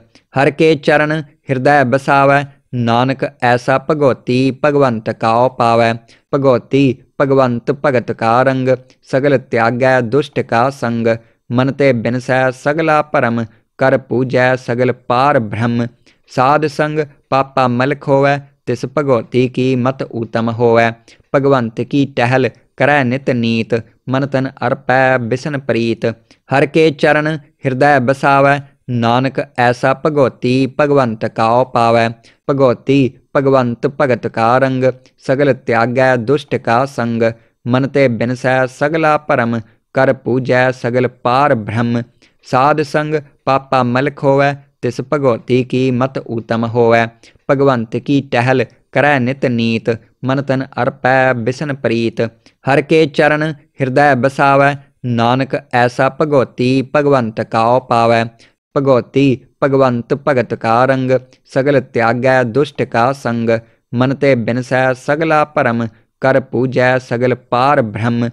Speaker 1: ਹਰ ਕੇ ਚਰਨ ਹਿਰਦੈ ਬਸਾਵੈ ਨਾਨਕ ਐਸਾ ਭਗਉਤੀ ਭਗਵੰਤ ਕਾਉ ਪਾਵੈ ਭਗਉਤੀ ਭਗਵੰਤ ਭਗਤ ਕਾ ਰੰਗ ਸਗਲ ਤਿਆਗੈ ਦੁਸ਼ਟ ਕਾ ਸੰਗ ਮਨ ਤੇ ਬਿਨਸੈ ਸਗਲਾ ਭਰਮ ਕਰ ਪੂਜੈ ਸਗਲ ਪਾਰ ਬ੍ਰਹਮ ਸਾਧ ਸੰਗ ਪਾਪਾ ਮਲਕ ਹੋਵੈ ਤਿਸ ਭਗਉਤੀ ਕੀ ਮਤ ਊਤਮ ਹੋਵੈ ਭਗਵੰਤ ਕੀ ਟਹਿਲ ਕਰੈ ਨਿਤ ਨੀਤ ਮਨ ਤਨ ਅਰਪੈ ਬਿਸਨ ਪ੍ਰੀਤ ਹਰ ਕੇ ਚਰਨ ਹਿਰਦੈ ਬਸਾਵੈ ਨਾਨਕ ਐਸਾ ਭਗਉਤੀ ਭਗਵੰਤ ਕਾਉ ਪਾਵੈ ਭਗੋਤੀ ਭਗਵੰਤ ਭਗਤ ਕਾ ਰੰਗ ਸਗਲ ਤਿਆਗੈ ਦੁਸ਼ਟ ਕਾ ਸੰਗ ਮਨ ਤੇ ਬਿਨਸੈ ਸਗਲਾ ਭਰਮ ਕਰ ਪੂਜੈ ਸਗਲ ਪਾਰ ਬ੍ਰਹਮ ਸਾਧ ਸੰਗ ਪਾਪਾ ਮਲਖ ਹੋਵੈ ਤਿਸ ਭਗਵਤੀ ਕੀ ਮਤ ਊਤਮ ਹੋਵੈ ਭਗਵੰਤ ਕੀ ਟਹਿਲ ਕਰੈ ਨਿਤ ਨੀਤ ਮਨ ਤਨ ਅਰਪੈ ਬਿਸ਼ਨ ਪ੍ਰੀਤ ਹਰ ਕੇ ਚਰਨ ਹਿਰਦੈ ਬਸਾਵੈ ਨਾਨਕ ਐਸਾ ਭਗਵਤੀ ਭਗਵੰਤ ਕਾਉ ਪਾਵੈ ਭਗਵਤੀ ਭਗਵੰਤ ਭਗਤ ਕਾ ਰੰਗ ਸਗਲ ਤਿਆਗੈ ਦੁਸ਼ਟ ਕਾ ਸੰਗ ਮਨ ਤੇ ਬਿਨਸੈ ਸਗਲਾ ਭਰਮ ਕਰ ਪੂਜੈ ਸਗਲ ਪਾਰ ਬ੍ਰਹਮ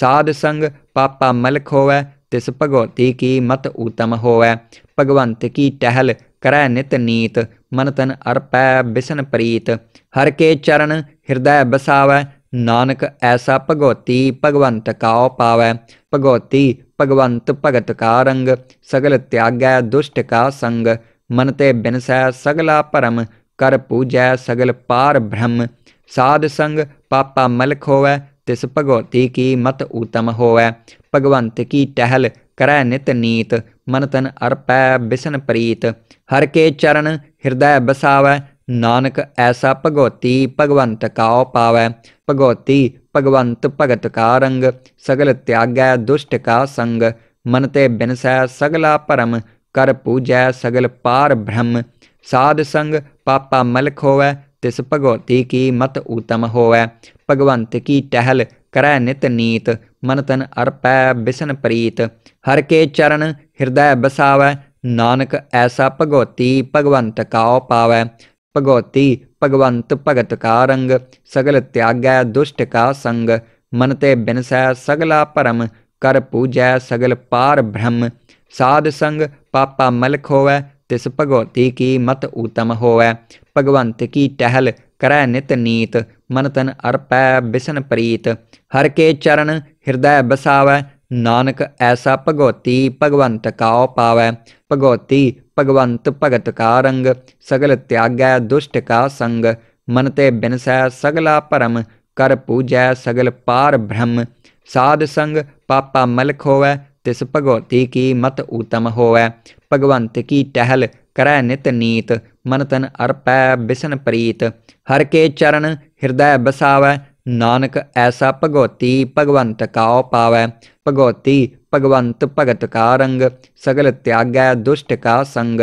Speaker 1: ਸਾਧ ਸੰਗ ਪਾਪਾ ਮਲਖ ਹੋਵੈ ਤਿਸ ਭਗਵਤੀ ਕੀ ਮਤ ਊਤਮ ਹੋਵੈ ਭਗਵੰਤ ਕੀ ਟਹਿਲ ਕਰੈ ਨਿਤ ਨੀਤ ਮਨ ਤਨ ਅਰਪੈ ਬਿਸਨ ਪ੍ਰੀਤ ਹਰ ਕੇ ਚਰਨ ਹਿਰਦੈ ਬਸਾਵੈ ਨਾਨਕ ਐਸਾ ਭਗਵਤੀ ਭਗਵੰਤ ਕਾਉ ਪਾਵੈ ਭਗਵਤੀ ਭਗਵੰਤ ਭਗਤ ਕਾ ਰੰਗ ਸਗਲ ਤਿਆਗੈ ਦੁਸ਼ਟ ਕਾ ਸੰਗ ਮਨ ਤੇ ਬਿਨਸੈ ਸਗਲਾ ਭਰਮ ਕਰ ਪੂਜੈ ਸਗਲ ਪਾਰ ਬ੍ਰਹਮ ਸਾਧ ਸੰਗ ਪਾਪਾ ਮਲਖ ਹੋਵੈ ਤਿਸ ਭਗਵਤੀ ਕੀ ਮਤ ਊਤਮ ਹੋਵੈ ਭਗਵੰਤ ਕੀ ਟਹਿਲ ਕਰੈ ਨਿਤ ਨੀਤ ਮਨ ਤਨ ਅਰਪੈ ਬਿਸਨ ਪ੍ਰੀਤ ਹਰ ਕੇ ਚਰਨ ਹਿਰਦੈ ਬਸਾਵੈ ਨਾਨਕ ਐਸਾ ਭਗਉਤੀ ਭਗਵੰਤ ਕਾਉ ਪਾਵੈ ਭਗਉਤੀ ਭਗਵੰਤ ਭਗਤ ਕਾ ਰੰਗ ਸਗਲ ਤਿਆਗੈ ਦੁਸ਼ਟ ਕਾ ਸੰਗ ਮਨ ਤੇ ਬਿਨਸੈ ਸਗਲਾ ਭਰਮ ਕਰ ਪੂਜੈ ਸਗਲ ਪਾਰ ਬ੍ਰਹਮ ਸਾਧ ਸੰਗ ਪਾਪਾ ਮਲਖ ਹੋਵੈ ਤਿਸ ਭਗਉਤੀ ਕੀ ਮਤ ਊਤਮ ਹੋਵੈ ਭਗਵੰਤ ਕੀ ਟਹਿਲ ਕਰੈ ਨਿਤ ਨੀਤ ਮਨ ਤਨ ਅਰਪੈ ਬਿਸ਼ਨ ਪ੍ਰੀਤ ਹਰ ਕੇ ਚਰਨ ਹਿਰਦੈ ਬਸਾਵੈ ਨਾਨਕ ਐਸਾ ਭਗਉਤੀ ਭਗਵੰਤ ਕਾਉ ਪਾਵੈ ਭਗਵਤੀ ਭਗਵੰਤ ਭਗਤ ਕਾ ਰੰਗ ਸਗਲ ਤਿਆਗੈ ਦੁਸ਼ਟ ਕਾ ਸੰਗ ਮਨ ਤੇ ਬਿਨਸੈ ਸਗਲਾ ਭਰਮ ਕਰ ਪੂਜੈ ਸਗਲ ਪਾਰ ਬ੍ਰਹਮ ਸਾਧ ਸੰਗ ਪਾਪਾ ਮਲਖ ਹੋਵੈ ਤਿਸ ਭਗਵਤੀ ਕੀ ਮਤ ਊਤਮ ਹੋਵੈ ਭਗਵੰਤ ਕੀ ਟਹਿਲ ਕਰੈ ਨਿਤ ਨੀਤ ਮਨ ਤਨ ਅਰਪੈ ਬਿਸਨ ਪ੍ਰੀਤ ਹਰ ਕੇ ਚਰਨ ਹਿਰਦੈ ਬਸਾਵੈ ਨਾਨਕ ਐਸਾ ਭਗਵਤੀ ਭਗਵੰਤ ਕਾਉ ਪਾਵੈ ਭਗਵਤੀ ਭਗਵੰਤ ਭਗਤ ਕਾ ਰੰਗ ਸਗਲ ਤਿਆਗੈ ਦੁਸ਼ਟ ਕਾ ਸੰਗ ਮਨ ਤੇ ਬਿਨਸੈ ਸਗਲਾ ਭਰਮ ਕਰ ਪੂਜੈ ਸਗਲ ਪਾਰ ਬ੍ਰਹਮ ਸਾਧ ਸੰਗ ਪਾਪਾ ਮਲਖ ਹੋਵੈ ਤਿਸ ਭਗਵਤੀ ਕੀ ਮਤ ਊਤਮ ਹੋਵੈ ਭਗਵੰਤ ਕੀ ਟਹਿਲ ਕਰੈ ਨਿਤ ਨੀਤ ਮਨ ਤਨ ਅਰਪੈ ਬਿਸਨ ਪ੍ਰੀਤ ਹਰ ਕੇ ਚਰਨ ਹਿਰਦੈ ਬਸਾਵੈ ਨਾਨਕ ਐਸਾ ਭਗਵਤੀ ਭਗਵੰਤ ਕਾਉ ਪਾਵੈ ਭਗਵਤੀ ਭਗਵੰਤ ਭਗਤ ਕਾ ਰੰਗ ਸਗਲ ਤਿਆਗੈ ਦੁਸ਼ਟ ਕਾ ਸੰਗ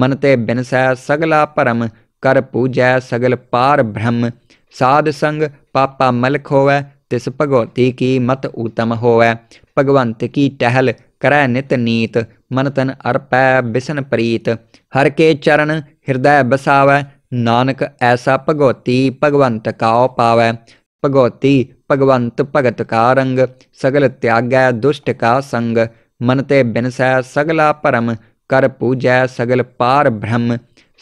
Speaker 1: ਮਨ ਤੇ ਬਿਨਸੈ ਸਗਲਾ ਭਰਮ ਕਰ ਪੂਜੈ ਸਗਲ ਪਾਰ ਬ੍ਰਹਮ ਸਾਧ ਸੰਗ ਪਾਪਾ ਮਲਖ ਹੋਵੈ ਤਿਸ ਭਗਵਤੀ ਕੀ ਮਤ ਊਤਮ ਹੋਵੈ ਭਗਵੰਤ ਕੀ ਟਹਿਲ ਕਰੈ ਨਿਤ ਨੀਤ ਮਨ ਤਨ ਅਰਪੈ ਬਿਸਨ ਪ੍ਰੀਤ ਹਰ ਕੇ ਚਰਨ ਹਿਰਦੈ ਬਸਾਵੈ ਨਾਨਕ ਐਸਾ ਭਗਵਤੀ ਭਗਵੰਤ ਕਾਉ ਪਾਵੈ ਭਗਵਤੀ ਭਗਵੰਤ ਭਗਤ ਕਾ ਰੰਗ ਸਗਲ ਤਿਆਗੈ ਦੁਸ਼ਟ ਕਾ ਸੰਗ ਮਨ ਤੇ ਬਿਨਸੈ ਸਗਲਾ ਭਰਮ ਕਰ ਪੂਜੈ ਸਗਲ ਪਾਰ ਬ੍ਰਹਮ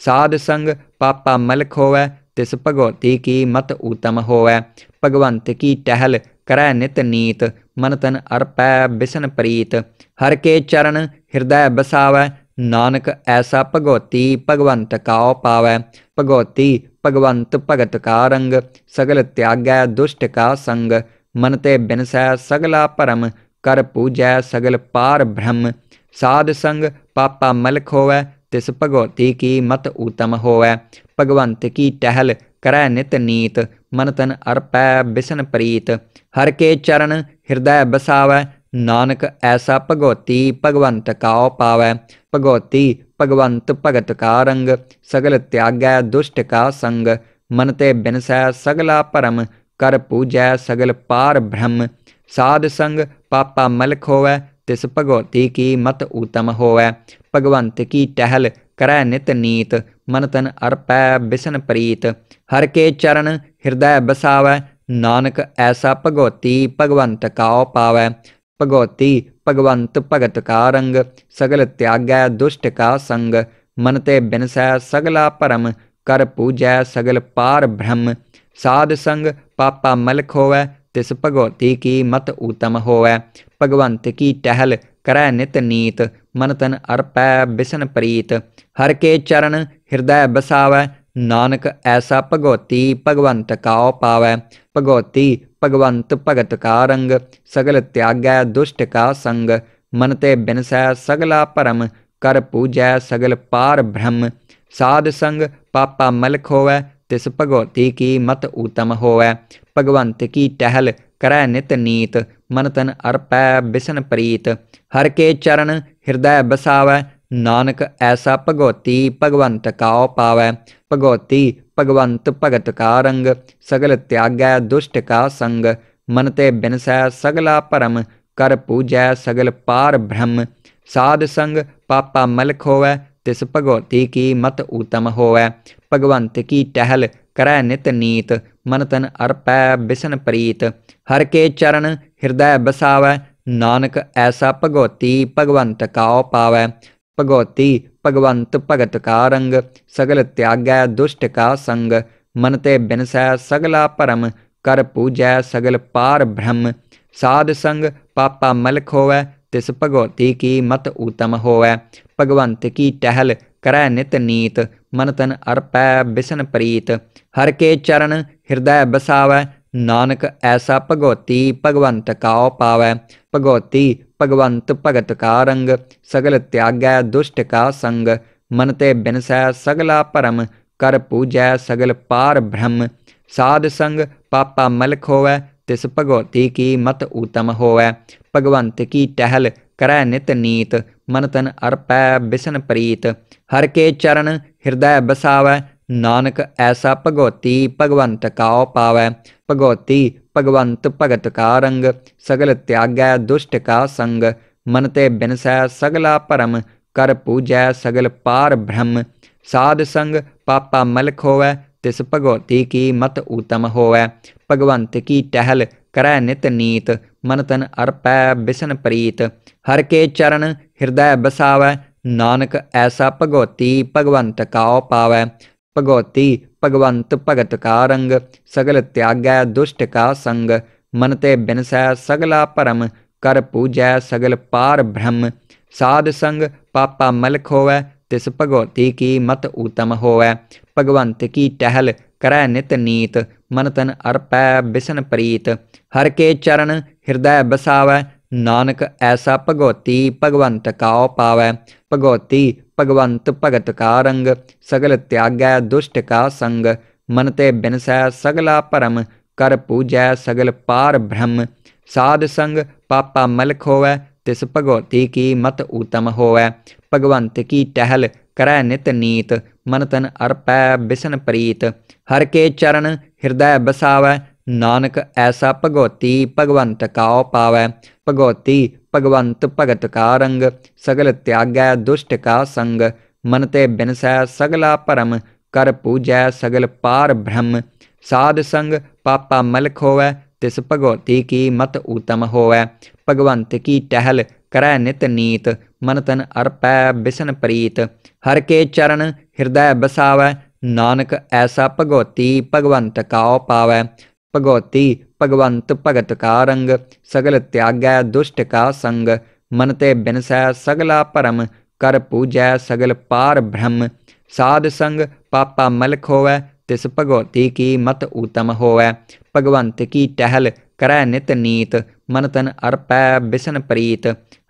Speaker 1: ਸਾਧ ਸੰਗ ਪਾਪਾ ਮਲਖ ਹੋਵੈ ਤਿਸ ਭਗਵਤੀ ਕੀ ਮਤ ਊਤਮ ਹੋਵੈ ਭਗਵੰਤ ਕੀ ਟਹਿਲ ਕਰੈ ਨਿਤ ਨੀਤ ਮਨ ਤਨ ਅਰਪੈ ਬਿਸਨ ਪ੍ਰੀਤ ਹਰ ਕੇ ਚਰਨ ਹਿਰਦੈ ਬਸਾਵੈ ਨਾਨਕ ਐਸਾ ਭਗਵਤੀ ਭਗਵੰਤ ਕਾਉ ਪਾਵੈ ਭਗਵਤੀ ਭਗਵੰਤ ਭਗਤ ਕਾ ਰੰਗ ਸਗਲ ਤਿਆਗੈ ਦੁਸ਼ਟ ਕਾ ਸੰਗ ਮਨ ਤੇ ਬਿਨਸੈ ਸਗਲਾ ਭਰਮ ਕਰ ਪੂਜੈ ਸਗਲ ਪਾਰ ਬ੍ਰਹਮ ਸਾਧ ਸੰਗ ਪਾਪਾ ਮਲਖ ਹੋਵੈ ਤਿਸ ਭਗਵਤੀ ਕੀ ਮਤ ਊਤਮ ਹੋਵੈ ਭਗਵੰਤ ਕੀ ਟਹਿਲ ਕਰੈ ਨਿਤ ਨੀਤ ਮਨ ਤਨ ਅਰਪੈ ਬਿਸ਼ਨ ਪ੍ਰੀਤ ਹਰ ਕੇ ਚਰਨ ਹਿਰਦੈ ਬਸਾਵੈ ਨਾਨਕ ਐਸਾ ਭਗਵਤੀ ਭਗਵੰਤ ਕਾਉ ਪਾਵੈ ਭਗਉਤੀ ਭਗਵੰਤ ਭਗਤ ਕਾ ਰੰਗ ਸਗਲ ਤਿਆਗੈ ਦੁਸ਼ਟ ਕਾ ਸੰਗ ਮਨ ਤੇ ਬਿਨਸੈ ਸਗਲਾ ਭਰਮ ਕਰ ਪੂਜੈ ਸਗਲ ਪਾਰ ਬ੍ਰਹਮ ਸਾਧ ਸੰਗ ਪਾਪਾ ਮਲਖ ਹੋਵੈ ਤਿਸ ਭਗਵਤੀ ਕੀ ਮਤ ਊਤਮ ਹੋਵੈ ਭਗਵੰਤ ਕੀ ਟਹਿਲ ਕਰੈ ਨਿਤ ਨੀਤ ਮਨ ਤਨ ਅਰਪੈ ਬਿਸਨ ਪ੍ਰੀਤ ਹਰ ਕੇ ਚਰਨ ਹਿਰਦੈ ਬਸਾਵੈ ਨਾਨਕ ਐਸਾ ਭਗਵਤੀ ਭਗਵੰਤ ਕਾਉ ਪਾਵੈ ਭਗਵਤੀ ਭਗਵੰਤ ਭਗਤ ਕਾ ਰੰਗ ਸਗਲ ਤਿਆਗੈ ਦੁਸ਼ਟ ਕਾ ਸੰਗ ਮਨ ਤੇ ਬਿਨਸੈ ਸਗਲਾ ਭਰਮ ਕਰ ਪੂਜੈ ਸਗਲ ਪਾਰ ਬ੍ਰਹਮ ਸਾਧ ਸੰਗ ਪਾਪਾ ਮਲਖ ਹੋਵੈ ਤਿਸ ਭਗਵਤੀ ਕੀ ਮਤ ਊਤਮ ਹੋਵੈ ਭਗਵੰਤ ਕੀ ਟਹਿਲ ਕਰੈ ਨਿਤ ਨੀਤ ਮਨ ਤਨ ਅਰਪੈ ਬਿਸਨ ਪ੍ਰੀਤ ਹਰ ਕੇ ਚਰਨ ਹਿਰਦੈ ਬਸਾਵੈ ਨਾਨਕ ਐਸਾ ਭਗਵਤੀ ਭਗਵੰਤ ਕਾਉ ਪਾਵੈ ਭਗਵਤੀ ਭਗਵੰਤ ਭਗਤ ਕਾ ਰੰਗ ਸਗਲ ਤਿਆਗੈ ਦੁਸ਼ਟ ਕਾ ਸੰਗ ਮਨ ਤੇ ਬਿਨਸੈ ਸਗਲਾ ਭਰਮ ਕਰ ਪੂਜੈ ਸਗਲ ਪਾਰ ਬ੍ਰਹਮ ਸਾਧ ਸੰਗ ਪਾਪਾ ਮਲਖ ਹੋਵੈ ਤਿਸ ਭਗਵਤੀ ਕੀ ਮਤ ਊਤਮ ਹੋਵੈ ਭਗਵੰਤ ਕੀ ਟਹਿਲ ਕਰੈ ਨਿਤ ਨੀਤ ਮਨ ਤਨ ਅਰਪੈ ਬਿਸਨ ਪ੍ਰੀਤ ਹਰ ਕੇ ਚਰਨ ਹਿਰਦੈ ਬਸਾਵੈ ਨਾਨਕ ਐਸਾ ਭਗਉਤੀ ਭਗਵੰਤ ਕਾਉ ਪਾਵੈ ਭਗਉਤੀ ਭਗਵੰਤ ਭਗਤ ਕਾ ਰੰਗ ਸਗਲ ਤਿਆਗੈ ਦੁਸ਼ਟ ਕਾ ਸੰਗ ਮਨ ਤੇ ਬਿਨਸੈ ਸਗਲਾ ਭਰਮ ਕਰ ਪੂਜੈ ਸਗਲ ਪਾਰ ਬ੍ਰਹਮ ਸਾਧ ਸੰਗ ਪਾਪਾ ਮਲਖ ਹੋਵੈ ਤਿਸ ਭਗਉਤੀ ਕੀ ਮਤ ਊਤਮ ਹੋਵੈ ਭਗਵੰਤ ਕੀ ਟਹਿਲ ਕਰੈ ਨਿਤ ਨੀਤ ਮਨ ਤਨ ਅਰਪੈ ਬਿਸਨ ਪ੍ਰੀਤ ਹਰ ਕੇ ਚਰਨ ਹਿਰਦੈ ਬਸਾਵੈ ਨਾਨਕ ਐਸਾ ਭਗਉਤੀ ਭਗਵੰਤ ਕਾਉ ਪਾਵੈ ਭਗਉਤੀ ਭਗਵੰਤ ਭਗਤ ਕਾ ਰੰਗ ਸਗਲ ਤਿਆਗੈ ਦੁਸ਼ਟ ਕਾ ਸੰਗ ਮਨ ਤੇ ਬਿਨਸੈ ਸਗਲਾ ਭਰਮ ਕਰ ਪੂਜੈ ਸਗਲ ਪਾਰ ਬ੍ਰਹਮ ਸਾਧ ਸੰਗ ਪਾਪਾ ਮਲਖ ਹੋਵੈ ਤਿਸ ਭਗਉਤੀ ਕੀ ਮਤ ਉਤਮ ਹੋਵੈ ਭਗਵੰਤ ਕੀ ਟਹਿਲ ਕਰੈ ਨਿਤ ਨੀਤ ਮਨ ਤਨ ਅਰਪੈ ਬਿਸ਼ਨ ਪ੍ਰੀਤ ਹਰ ਕੇ ਚਰਨ ਹਿਰਦੈ ਬਸਾਵੈ ਨਾਨਕ ਐਸਾ ਭਗਉਤੀ ਭਗਵੰਤ ਕਾਉ ਪਾਵੈ ਭਗਉਤੀ ਭਗਵੰਤ ਭਗਤ ਕਾ ਰੰਗ ਸਗਲ ਤਿਆਗੈ ਦੁਸ਼ਟ ਕਾ ਸੰਗ ਮਨ ਤੇ ਬਿਨਸੈ ਸਗਲਾ ਭਰਮ ਕਰ ਪੂਜੈ ਸਗਲ ਪਾਰ ਬ੍ਰਹਮ ਸਾਧ ਸੰਗ ਪਾਪਾ ਮਲਖ ਹੋਵੈ ਤਿਸ ਭਗਵਤੀ ਕੀ ਮਤ ਊਤਮ ਹੋਵੈ ਭਗਵੰਤ ਕੀ ਟਹਿਲ ਕਰੈ ਨਿਤ ਨੀਤ ਮਨ ਤਨ ਅਰਪੈ ਬਿਸਨ ਪ੍ਰੀਤ ਹਰ ਕੇ ਚਰਨ ਹਿਰਦੈ ਬਸਾਵੈ ਨਾਨਕ ਐਸਾ ਭਗਵਤੀ ਭਗਵੰਤ ਕਾਉ ਪਾਵੈ ਭਗਵਤੀ ਭਗਵੰਤ ਭਗਤ ਕਾ ਰੰਗ ਸਗਲ ਤਿਆਗੈ ਦੁਸ਼ਟ ਕਾ ਸੰਗ ਮਨ ਤੇ ਬਿਨਸੈ ਸਗਲਾ ਭਰਮ ਕਰ ਪੂਜੈ ਸਗਲ ਪਾਰ ਬ੍ਰਹਮ ਸਾਧ ਸੰਗ ਪਾਪਾ ਮਲਖ ਹੋਵੈ ਤਿਸ ਭਗਵਤੀ ਕੀ ਮਤ ਊਤਮ ਹੋਵੈ ਭਗਵੰਤ ਕੀ ਟਹਿਲ ਕਰੈ ਨਿਤ ਨੀਤ ਮਨ ਤਨ ਅਰਪੈ ਬਿਸ਼ਨ ਪ੍ਰੀਤ ਹਰ ਕੇ ਚਰਨ ਹਿਰਦੈ ਬਸਾਵੈ ਨਾਨਕ ਐਸਾ ਭਗਵਤੀ ਭਗਵੰਤ ਕਾਉ ਪਾਵੈ ਭਗਵਤੀ ਭਗਵੰਤ ਭਗਤ ਕਾ ਰੰਗ ਸਗਲ ਤਿਆਗੈ ਦੁਸ਼ਟ ਕਾ ਸੰਗ ਮਨ ਤੇ ਬਿਨਸੈ ਸਗਲਾ ਭਰਮ ਕਰ ਪੂਜੈ ਸਗਲ ਪਾਰ ਬ੍ਰਹਮ ਸਾਧ ਸੰਗ ਪਾਪਾ ਮਲਖ ਹੋਵੈ ਤਿਸ ਭਗਵਤੀ ਕੀ ਮਤ ਊਤਮ ਹੋਵੈ ਭਗਵੰਤ ਕੀ ਟਹਿਲ ਕਰੈ ਨਿਤ ਨੀਤ ਮਨ ਤਨ ਅਰਪੈ ਬਿਸਨ ਪ੍ਰੀਤ ਹਰ ਕੇ ਚਰਨ ਹਿਰਦੈ ਬਸਾਵੈ ਨਾਨਕ ਐਸਾ ਭਗਵਤੀ ਭਗਵੰਤ ਕਾਉ ਪਾਵੈ ਭਗਵਤੀ ਭਗਵੰਤ ਭਗਤ ਕਾ ਰੰਗ ਸਗਲ ਤਿਆਗੈ ਦੁਸ਼ਟ ਕਾ ਸੰਗ ਮਨ ਤੇ ਬਿਨਸੈ ਸਗਲਾ ਭਰਮ ਕਰ ਪੂਜੈ ਸਗਲ ਪਾਰ ਬ੍ਰਹਮ ਸਾਧ ਸੰਗ ਪਾਪਾ ਮਲਖ ਹੋਵੈ ਤਿਸ ਭਗਵਤੀ ਕੀ ਮਤ ਊਤਮ ਹੋਵੈ ਭਗਵੰਤ ਕੀ ਟਹਿਲ ਕਰੈ ਨਿਤ ਨੀਤ ਮਨ ਤਨ ਅਰਪੈ ਬਿਸਨ ਪ੍ਰੀਤ ਹਰ ਕੇ ਚਰਨ ਹਿਰਦੈ ਬਸਾਵੈ ਨਾਨਕ ਐਸਾ ਭਗਵਤੀ ਭਗਵੰਤ ਕਾਉ ਪਾਵੈ ਭਗਵਤੀ ਭਗਵੰਤ ਭਗਤ ਕਾ ਰੰਗ ਸਗਲ ਤਿਆਗੈ ਦੁਸ਼ਟ ਕਾ ਸੰਗ ਮਨ ਤੇ ਬਿਨਸੈ ਸਗਲਾ ਭਰਮ ਕਰ ਪੂਜੈ ਸਗਲ ਪਾਰ ਬ੍ਰਹਮ ਸਾਧ ਸੰਗ ਪਾਪਾ ਮਲਖ ਹੋਵੈ ਤਿਸ ਭਗਵਤੀ ਕੀ ਮਤ ਊਤਮ ਹੋਵੈ ਭਗਵੰਤ ਕੀ ਟਹਿਲ ਕਰੈ ਨਿਤ ਨੀਤ ਮਨ ਤਨ ਅਰਪੈ ਬਿਸ਼ਨ ਪ੍ਰੀਤ ਹਰ ਕੇ ਚਰਨ ਹਿਰਦੈ ਬਸਾਵੈ ਨਾਨਕ ਐਸਾ ਭਗਵਤੀ ਭਗਵੰਤ ਕਾਉ ਪਾਵੈ ਭਗਵਤੀ ਭਗਵੰਤ ਭਗਤ ਕਾ ਰੰਗ ਸਗਲ ਤਿਆਗੈ ਦੁਸ਼ਟ ਕਾ ਸੰਗ ਮਨ ਤੇ ਬਿਨਸੈ ਸਗਲਾ ਭਰਮ ਕਰ ਪੂਜੈ ਸਗਲ ਪਾਰ ਬ੍ਰਹਮ ਸਾਧ ਸੰਗ ਪਾਪਾ ਮਲਕ ਹੋਵੈ ਤਿਸ ਭਗਵਤੀ ਕੀ ਮਤ ਊਤਮ ਹੋਵੈ ਭਗਵੰਤ ਕੀ ਟਹਿਲ ਕਰੈ ਨਿਤ ਨੀਤ ਮਨ ਤਨ ਅਰਪੈ ਬਿਸਨ ਪ੍ਰੀਤ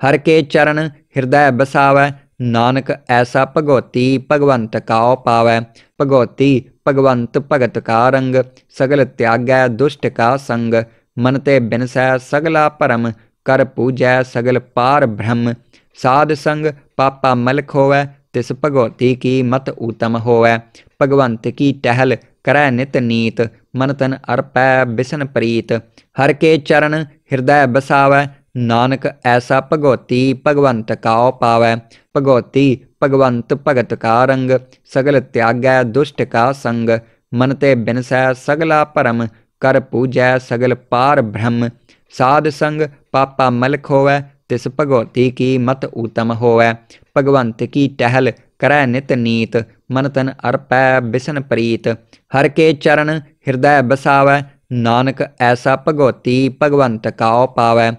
Speaker 1: ਹਰ ਕੇ ਚਰਨ ਹਿਰਦੈ ਬਸਾਵੈ ਨਾਨਕ ਐਸਾ ਭਗਵਤੀ ਭਗਵੰਤ ਕਾਉ ਪਾਵੈ ਭਗਵਤੀ ਭਗਵੰਤ ਭਗਤ ਕਾ ਰੰਗ ਸਗਲ ਤਿਆਗੈ ਦੁਸ਼ਟ ਕਾ ਸੰਗ ਮਨ ਤੇ ਬਿਨਸੈ ਸਗਲਾ ਭਰਮ ਕਰ ਪੂਜੈ ਸਗਲ ਪਾਰ ਬ੍ਰਹਮ ਸਾਧ ਸੰਗ ਪਾਪਾ ਮਲਖ ਹੋਵੈ ਤਿਸ ਭਗਵਤੀ ਕੀ ਮਤ ਊਤਮ ਹੋਵੈ ਭਗਵੰਤ ਕੀ ਟਹਿਲ ਕਰੈ ਨਿਤ ਨੀਤ ਮਨ ਤਨ ਅਰਪੈ ਬਿਸਨ ਪ੍ਰੀਤ ਹਰ ਕੇ ਚਰਨ ਹਿਰਦੈ ਬਸਾਵੈ ਨਾਨਕ ਐਸਾ ਭਗਵਤੀ ਭਗਵੰਤ ਕਾਉ ਪਾਵੈ ਭਗਵਤੀ ਭਗਵੰਤ ਭਗਤ ਕਾ ਰੰਗ ਸਗਲ ਤਿਆਗੈ ਦੁਸ਼ਟ ਕਾ ਸੰਗ ਮਨ ਤੇ ਬਿਨਸੈ ਸਗਲਾ ਭਰਮ ਕਰ ਪੂਜੈ ਸਗਲ ਪਾਰ ਬ੍ਰਹਮ ਸਾਧ ਸੰਗ ਪਾਪਾ ਮਲਖ ਹੋਵੈ ਤਿਸ ਭਗਵਤੀ ਕੀ ਮਤ ਊਤਮ ਹੋਵੈ ਭਗਵੰਤ ਕੀ ਟਹਿਲ ਕਰੈ ਨਿਤ ਨੀਤ ਮਨ ਤਨ ਅਰਪੈ ਬਿਸਨ ਪ੍ਰੀਤ ਹਰ ਕੇ ਚਰਨ ਹਿਰਦੈ ਬਸਾਵੈ ਨਾਨਕ ਐਸਾ ਭਗਵਤੀ ਭਗਵੰਤ ਕਾਉ ਪਾਵੈ